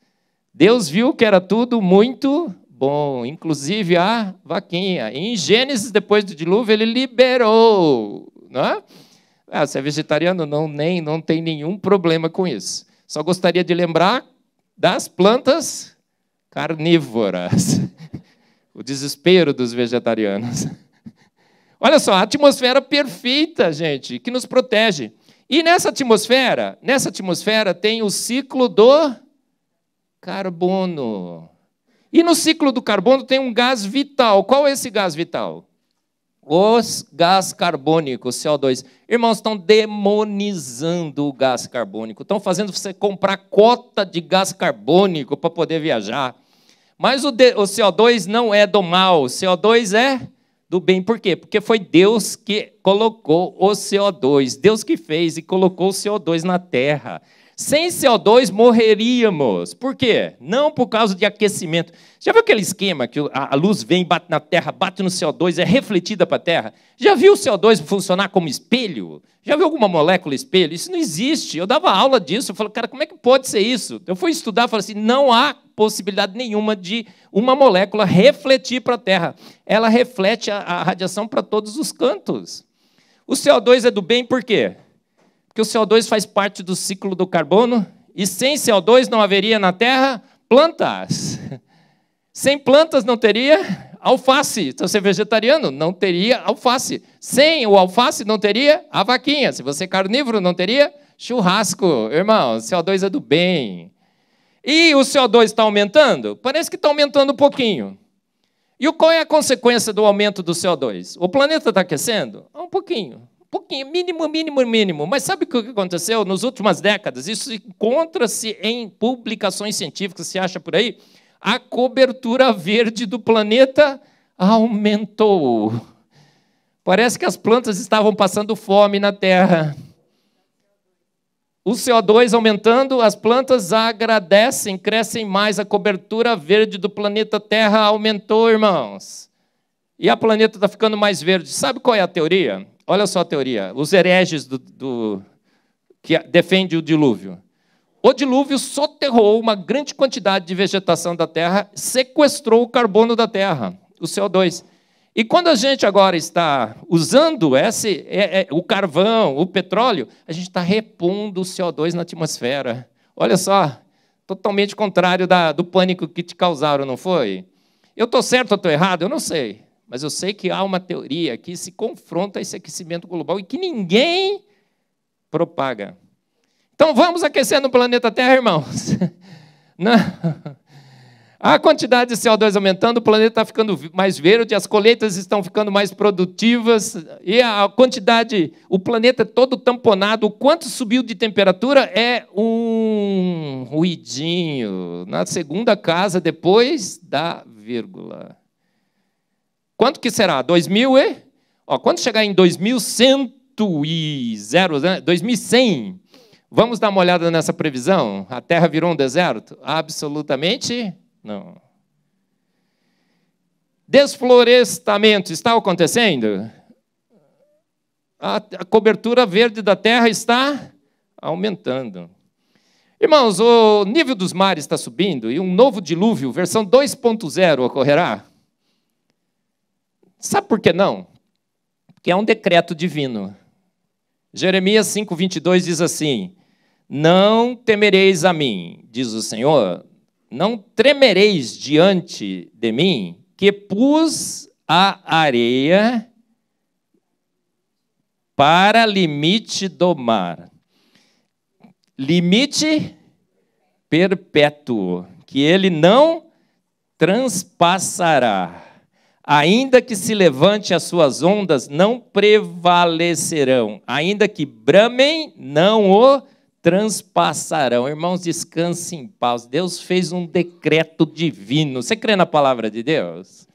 Deus viu que era tudo muito bom, inclusive a vaquinha. em Gênesis, depois do dilúvio, ele liberou. Né? Ah, você é vegetariano? Não, nem, não tem nenhum problema com isso. Só gostaria de lembrar das plantas carnívoras. O desespero dos vegetarianos. Olha só, a atmosfera perfeita, gente, que nos protege. E nessa atmosfera, nessa atmosfera tem o ciclo do carbono. E no ciclo do carbono tem um gás vital. Qual é esse gás vital? Os gás carbônico, CO2. Irmãos, estão demonizando o gás carbônico. Estão fazendo você comprar cota de gás carbônico para poder viajar. Mas o, o CO2 não é do mal, o CO2 é do bem. Por quê? Porque foi Deus que colocou o CO2, Deus que fez e colocou o CO2 na terra. Sem CO2 morreríamos. Por quê? Não por causa de aquecimento. Já viu aquele esquema que a luz vem, bate na Terra, bate no CO2, é refletida para a Terra? Já viu o CO2 funcionar como espelho? Já viu alguma molécula espelho? Isso não existe. Eu dava aula disso, eu falei, cara, como é que pode ser isso? Eu fui estudar, falei assim, não há possibilidade nenhuma de uma molécula refletir para a Terra. Ela reflete a, a radiação para todos os cantos. O CO2 é do bem por quê? que o CO2 faz parte do ciclo do carbono e sem CO2 não haveria na Terra plantas. Sem plantas não teria alface. Se então, você é vegetariano, não teria alface. Sem o alface não teria a vaquinha. Se você é carnívoro, não teria churrasco. Irmão, CO2 é do bem. E o CO2 está aumentando? Parece que está aumentando um pouquinho. E qual é a consequência do aumento do CO2? O planeta está aquecendo? Um pouquinho. Pouquinho, mínimo, mínimo, mínimo. Mas sabe o que aconteceu nas últimas décadas? Isso encontra-se em publicações científicas, se acha por aí. A cobertura verde do planeta aumentou. Parece que as plantas estavam passando fome na Terra. O CO2 aumentando, as plantas agradecem, crescem mais, a cobertura verde do planeta Terra aumentou, irmãos. E a planeta está ficando mais verde. Sabe qual é a teoria? Olha só a teoria. Os hereges do, do que defende o dilúvio. O dilúvio soterrou uma grande quantidade de vegetação da Terra, sequestrou o carbono da Terra, o CO2. E quando a gente agora está usando esse, é, é, o carvão, o petróleo, a gente está repondo o CO2 na atmosfera. Olha só, totalmente contrário da, do pânico que te causaram, não foi? Eu estou certo ou estou errado? Eu não sei mas eu sei que há uma teoria que se confronta esse aquecimento global e que ninguém propaga. Então vamos aquecer no planeta Terra, irmãos. Não. A quantidade de CO2 aumentando, o planeta está ficando mais verde, as colheitas estão ficando mais produtivas, e a quantidade, o planeta é todo tamponado, o quanto subiu de temperatura é um ruidinho na segunda casa depois da vírgula. Quanto que será? 2000 e... Ó, quando chegar em 2100 e 0, né? 2100, vamos dar uma olhada nessa previsão? A Terra virou um deserto? Absolutamente não. Desflorestamento está acontecendo? A, a cobertura verde da Terra está aumentando. Irmãos, o nível dos mares está subindo e um novo dilúvio, versão 2.0, ocorrerá. Sabe por que não? Porque é um decreto divino. Jeremias 5:22 diz assim: Não temereis a mim, diz o Senhor, não tremereis diante de mim, que pus a areia para limite do mar. Limite perpétuo, que ele não transpassará. Ainda que se levante as suas ondas, não prevalecerão. Ainda que bramem, não o transpassarão. Irmãos, descansem em paz. Deus fez um decreto divino. Você crê na palavra de Deus?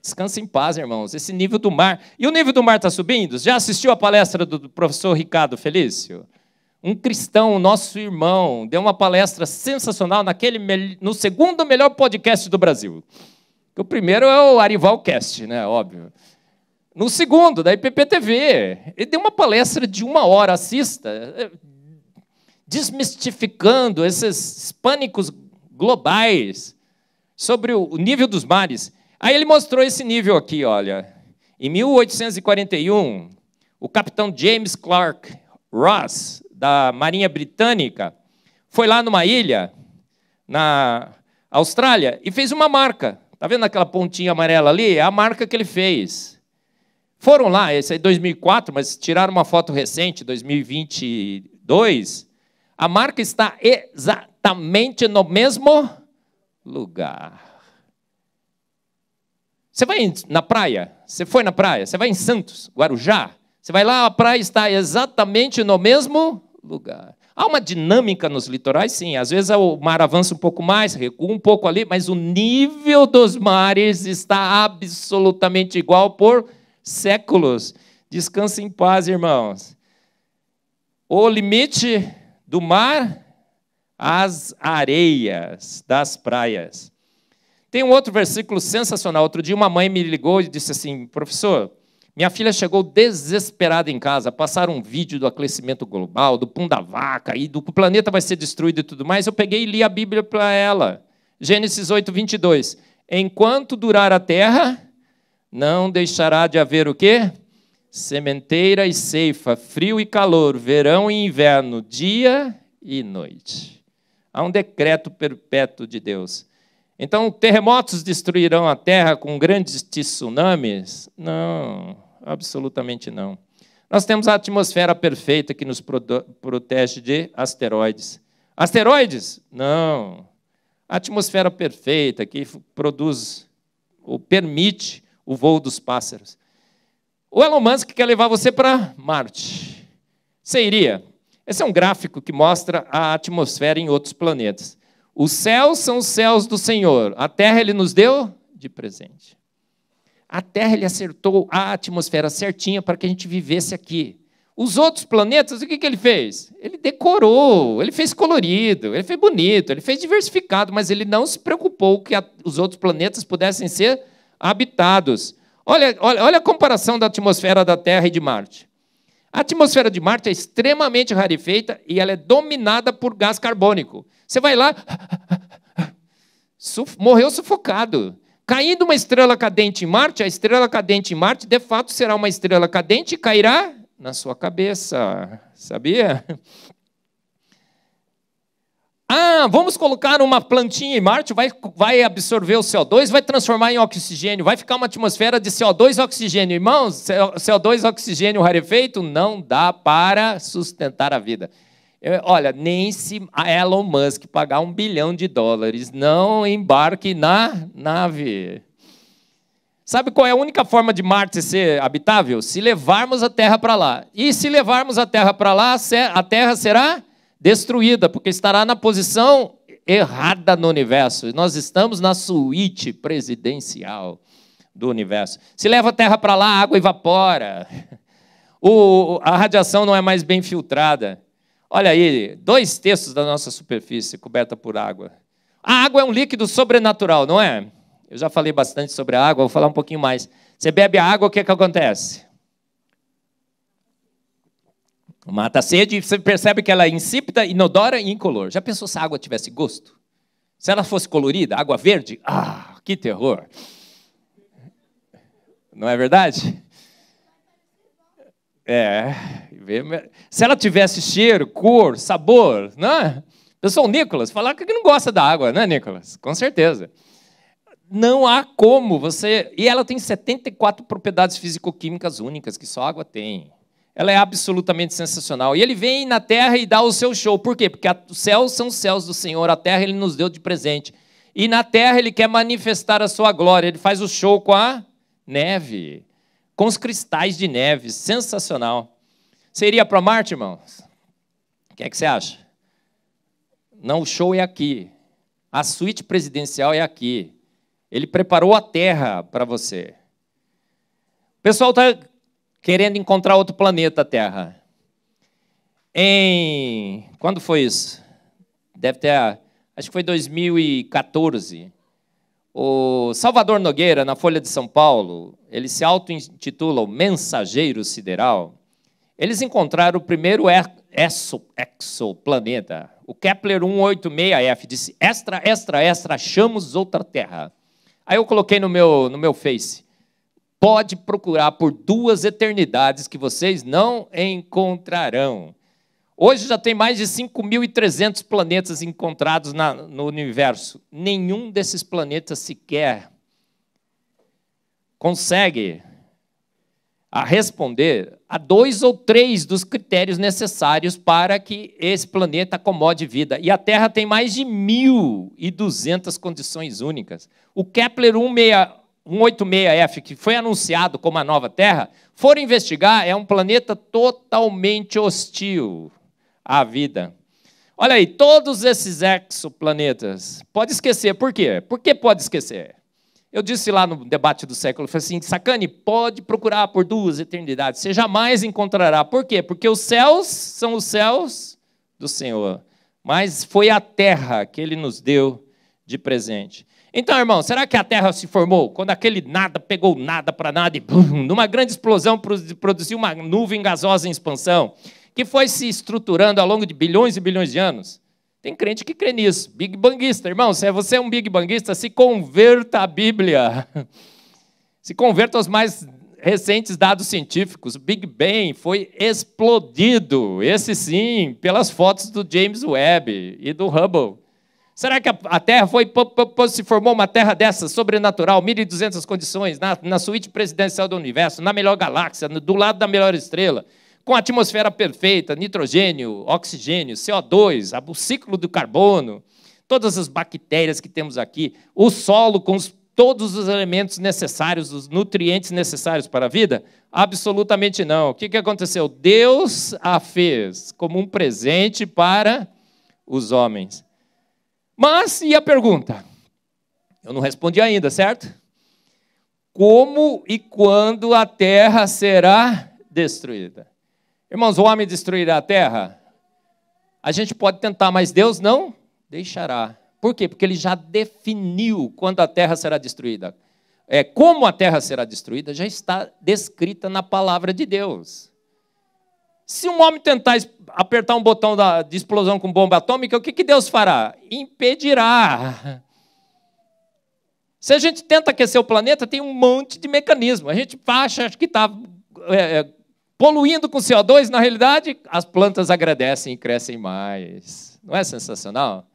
Descanse em paz, irmãos. Esse nível do mar. E o nível do mar está subindo? Já assistiu a palestra do professor Ricardo Felício? Um cristão, nosso irmão, deu uma palestra sensacional naquele, no segundo melhor podcast do Brasil. O primeiro é o Arivalcast, Cast, né? Óbvio. No segundo, da IPPTV. Ele deu uma palestra de uma hora, assista, é, desmistificando esses pânicos globais sobre o nível dos mares. Aí ele mostrou esse nível aqui, olha. Em 1841, o capitão James Clark Ross, da Marinha Britânica, foi lá numa ilha, na Austrália, e fez uma marca Está vendo aquela pontinha amarela ali? É a marca que ele fez. Foram lá, esse é 2004, mas tiraram uma foto recente, 2022. A marca está exatamente no mesmo lugar. Você vai na praia? Você foi na praia? Você vai em Santos, Guarujá? Você vai lá, a praia está exatamente no mesmo lugar. Há uma dinâmica nos litorais, sim. Às vezes o mar avança um pouco mais, recua um pouco ali, mas o nível dos mares está absolutamente igual por séculos. Descanse em paz, irmãos. O limite do mar, as areias das praias. Tem um outro versículo sensacional. Outro dia, uma mãe me ligou e disse assim: professor, minha filha chegou desesperada em casa, passaram um vídeo do aquecimento global, do pum da vaca, e do que o planeta vai ser destruído e tudo mais. Eu peguei e li a Bíblia para ela. Gênesis 8, 22. Enquanto durar a terra, não deixará de haver o quê? Sementeira e ceifa, frio e calor, verão e inverno, dia e noite. Há um decreto perpétuo de Deus. Então, terremotos destruirão a terra com grandes tsunamis? Não. Absolutamente não. Nós temos a atmosfera perfeita que nos protege de asteroides. Asteroides? Não. A atmosfera perfeita que produz ou permite o voo dos pássaros. O Elon Musk quer levar você para Marte. Você iria? Esse é um gráfico que mostra a atmosfera em outros planetas. Os céus são os céus do Senhor, a terra ele nos deu de presente a Terra ele acertou a atmosfera certinha para que a gente vivesse aqui. Os outros planetas, o que, que ele fez? Ele decorou, ele fez colorido, ele fez bonito, ele fez diversificado, mas ele não se preocupou que a, os outros planetas pudessem ser habitados. Olha, olha, olha a comparação da atmosfera da Terra e de Marte. A atmosfera de Marte é extremamente rarefeita e ela é dominada por gás carbônico. Você vai lá, morreu sufocado. Caindo uma estrela cadente em Marte, a estrela cadente em Marte de fato será uma estrela cadente e cairá na sua cabeça. Sabia? Ah, vamos colocar uma plantinha em Marte, vai, vai absorver o CO2, vai transformar em oxigênio, vai ficar uma atmosfera de CO2 e oxigênio. Irmãos, CO2 oxigênio rarefeito não dá para sustentar a vida. Eu, olha, nem se Elon Musk pagar um bilhão de dólares, não embarque na nave. Sabe qual é a única forma de Marte ser habitável? Se levarmos a Terra para lá. E se levarmos a Terra para lá, a Terra será destruída, porque estará na posição errada no universo. Nós estamos na suíte presidencial do universo. Se leva a Terra para lá, a água evapora. O, a radiação não é mais bem filtrada. Olha aí, dois terços da nossa superfície coberta por água. A água é um líquido sobrenatural, não é? Eu já falei bastante sobre a água, vou falar um pouquinho mais. Você bebe a água, o que, é que acontece? Mata a sede e você percebe que ela é insípida, inodora e incolor. Já pensou se a água tivesse gosto? Se ela fosse colorida, água verde? Ah, que terror! Não é verdade? É ver. Se ela tivesse cheiro, cor, sabor, né? Pessoal, Nicolas, falar que não gosta da água, né, Nicolas? Com certeza. Não há como você. E ela tem 74 propriedades físico-químicas únicas que só a água tem. Ela é absolutamente sensacional. E ele vem na terra e dá o seu show. Por quê? Porque os céus são os céus do Senhor, a terra ele nos deu de presente. E na terra ele quer manifestar a sua glória. Ele faz o show com a neve, com os cristais de neve. Sensacional. Você iria para Marte, irmãos? O que é que você acha? Não, o show é aqui. A suíte presidencial é aqui. Ele preparou a terra para você. O pessoal está querendo encontrar outro planeta a Terra. Em. Quando foi isso? Deve ter. Acho que foi 2014. O Salvador Nogueira, na Folha de São Paulo, ele se auto-intitula o Mensageiro Sideral. Eles encontraram o primeiro exoplaneta. O Kepler 186F disse: extra, extra, extra, achamos outra Terra. Aí eu coloquei no meu, no meu Face. Pode procurar por duas eternidades que vocês não encontrarão. Hoje já tem mais de 5.300 planetas encontrados na, no universo. Nenhum desses planetas sequer consegue a responder a dois ou três dos critérios necessários para que esse planeta acomode vida. E a Terra tem mais de 1.200 condições únicas. O Kepler 186F, que foi anunciado como a nova Terra, foram investigar, é um planeta totalmente hostil à vida. Olha aí, todos esses exoplanetas. Pode esquecer, por quê? Por que pode esquecer? Eu disse lá no debate do século, falei assim, Sacani, pode procurar por duas eternidades, você jamais encontrará. Por quê? Porque os céus são os céus do Senhor, mas foi a terra que ele nos deu de presente. Então, irmão, será que a terra se formou quando aquele nada pegou nada para nada e bum, numa grande explosão produziu uma nuvem gasosa em expansão que foi se estruturando ao longo de bilhões e bilhões de anos? Tem crente que crê nisso. Big Banguista, irmão, se é você é um Big Banguista, se converta à Bíblia. Se converta aos mais recentes dados científicos. O Big Bang foi explodido, esse sim, pelas fotos do James Webb e do Hubble. Será que a Terra foi se formou uma Terra dessa sobrenatural, 1.200 condições, na, na suíte presidencial do universo, na melhor galáxia, do lado da melhor estrela? com a atmosfera perfeita, nitrogênio, oxigênio, CO2, o ciclo do carbono, todas as bactérias que temos aqui, o solo com os, todos os elementos necessários, os nutrientes necessários para a vida? Absolutamente não. O que, que aconteceu? Deus a fez como um presente para os homens. Mas, e a pergunta? Eu não respondi ainda, certo? Como e quando a terra será destruída? Irmãos, o homem destruirá a terra? A gente pode tentar, mas Deus não deixará. Por quê? Porque ele já definiu quando a terra será destruída. É, como a terra será destruída já está descrita na palavra de Deus. Se um homem tentar apertar um botão da, de explosão com bomba atômica, o que, que Deus fará? Impedirá. Se a gente tenta aquecer o planeta, tem um monte de mecanismo. A gente acha que está é, é poluindo com CO2, na realidade, as plantas agradecem e crescem mais. Não é sensacional?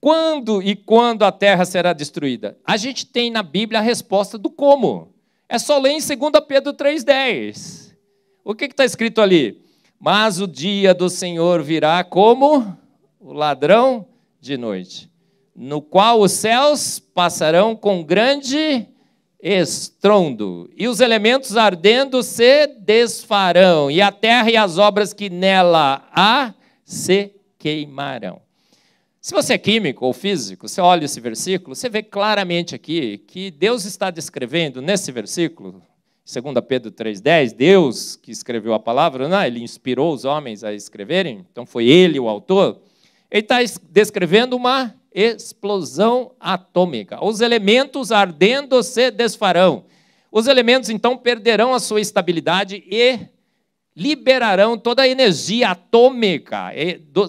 Quando e quando a terra será destruída? A gente tem na Bíblia a resposta do como. É só ler em 2 Pedro 3,10. O que está escrito ali? Mas o dia do Senhor virá como o ladrão de noite, no qual os céus passarão com grande estrondo, e os elementos ardendo se desfarão, e a terra e as obras que nela há se queimarão. Se você é químico ou físico, você olha esse versículo, você vê claramente aqui que Deus está descrevendo nesse versículo, 2 Pedro 3,10, Deus que escreveu a palavra, não, né? ele inspirou os homens a escreverem, então foi ele o autor, ele está descrevendo uma explosão atômica. Os elementos ardendo se desfarão. Os elementos então perderão a sua estabilidade e liberarão toda a energia atômica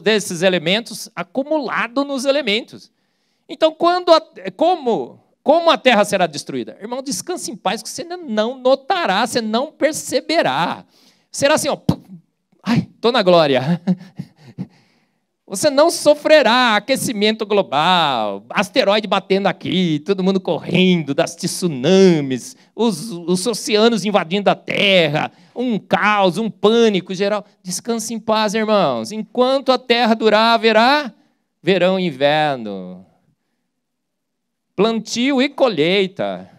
desses elementos acumulado nos elementos. Então, quando a, como como a Terra será destruída? Irmão, descanse em paz, que você não notará, você não perceberá. Será assim, ó, ai, tô na glória. Você não sofrerá aquecimento global, asteroide batendo aqui, todo mundo correndo, das tsunamis, os, os oceanos invadindo a Terra, um caos, um pânico geral. Descanse em paz, irmãos. Enquanto a Terra durar, haverá verão e inverno, plantio e colheita,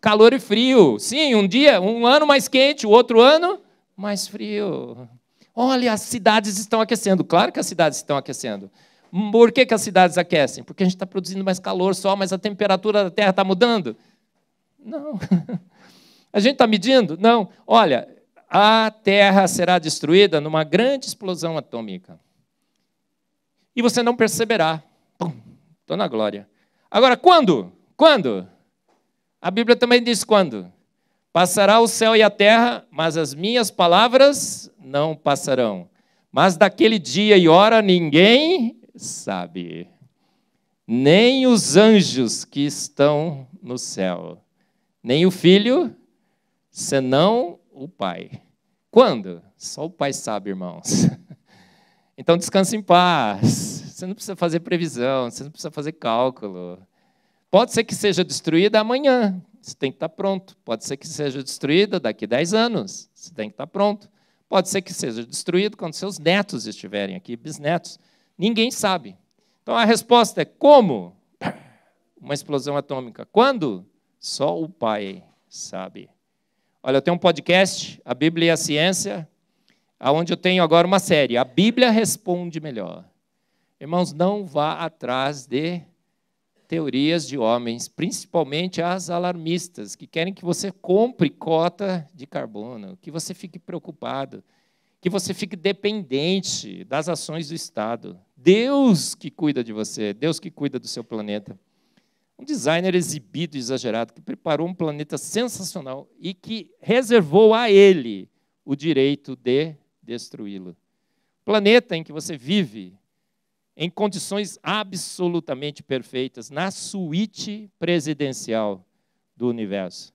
calor e frio. Sim, um dia, um ano mais quente, o outro ano mais frio. Olha, as cidades estão aquecendo. Claro que as cidades estão aquecendo. Por que, que as cidades aquecem? Porque a gente está produzindo mais calor só, mas a temperatura da Terra está mudando? Não. A gente está medindo? Não. Olha, a Terra será destruída numa grande explosão atômica. E você não perceberá. Estou na glória. Agora, quando? Quando? A Bíblia também diz quando. Passará o céu e a terra, mas as minhas palavras não passarão. Mas daquele dia e hora ninguém sabe, nem os anjos que estão no céu, nem o filho, senão o pai. Quando? Só o pai sabe, irmãos. Então descanse em paz. Você não precisa fazer previsão, você não precisa fazer cálculo. Pode ser que seja destruída amanhã, você tem que estar tá pronto. Pode ser que seja destruída daqui a 10 anos. Você tem que estar tá pronto. Pode ser que seja destruído quando seus netos estiverem aqui, bisnetos. Ninguém sabe. Então a resposta é como? Uma explosão atômica. Quando? Só o Pai sabe. Olha, eu tenho um podcast, A Bíblia e a Ciência, aonde eu tenho agora uma série, A Bíblia Responde Melhor. Irmãos, não vá atrás de teorias de homens, principalmente as alarmistas, que querem que você compre cota de carbono, que você fique preocupado, que você fique dependente das ações do Estado. Deus que cuida de você, Deus que cuida do seu planeta. Um designer exibido e exagerado que preparou um planeta sensacional e que reservou a ele o direito de destruí-lo. Planeta em que você vive em condições absolutamente perfeitas, na suíte presidencial do universo.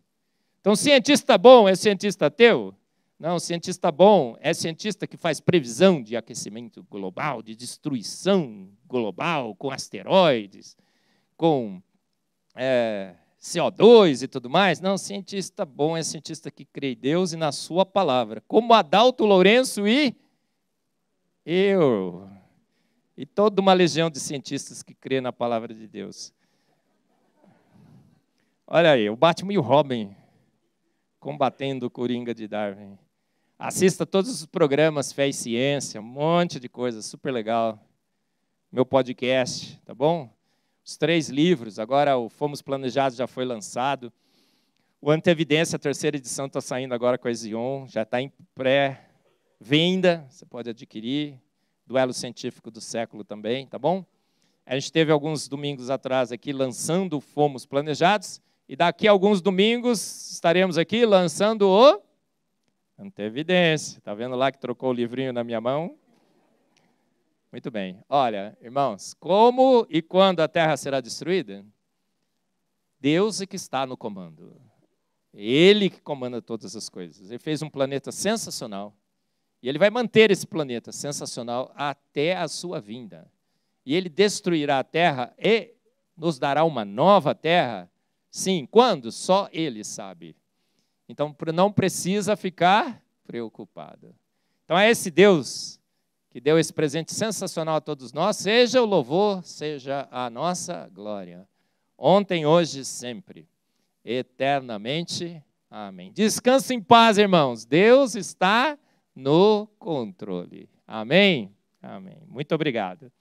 Então, cientista bom é cientista teu? Não, cientista bom é cientista que faz previsão de aquecimento global, de destruição global, com asteroides, com é, CO2 e tudo mais. Não, cientista bom é cientista que crê em Deus e na sua palavra. Como Adalto Lourenço e eu e toda uma legião de cientistas que crê na palavra de Deus. Olha aí, o Batman e o Robin combatendo o Coringa de Darwin. Assista todos os programas Fé e Ciência, um monte de coisa super legal. Meu podcast, tá bom? Os três livros, agora o Fomos Planejados já foi lançado. O Antevidência, a terceira edição, está saindo agora com a Zion, já está em pré-venda, você pode adquirir duelo científico do século também, tá bom? A gente teve alguns domingos atrás aqui lançando Fomos Planejados, e daqui a alguns domingos estaremos aqui lançando o Antevidência. Tá vendo lá que trocou o livrinho na minha mão? Muito bem. Olha, irmãos, como e quando a terra será destruída? Deus é que está no comando. Ele que comanda todas as coisas. Ele fez um planeta sensacional. E ele vai manter esse planeta sensacional até a sua vinda. E ele destruirá a terra e nos dará uma nova terra. Sim, quando? Só ele sabe. Então não precisa ficar preocupado. Então é esse Deus que deu esse presente sensacional a todos nós, seja o louvor, seja a nossa glória. Ontem, hoje, sempre, eternamente. Amém. Descanse em paz, irmãos. Deus está no controle. Amém? Amém. Muito obrigado.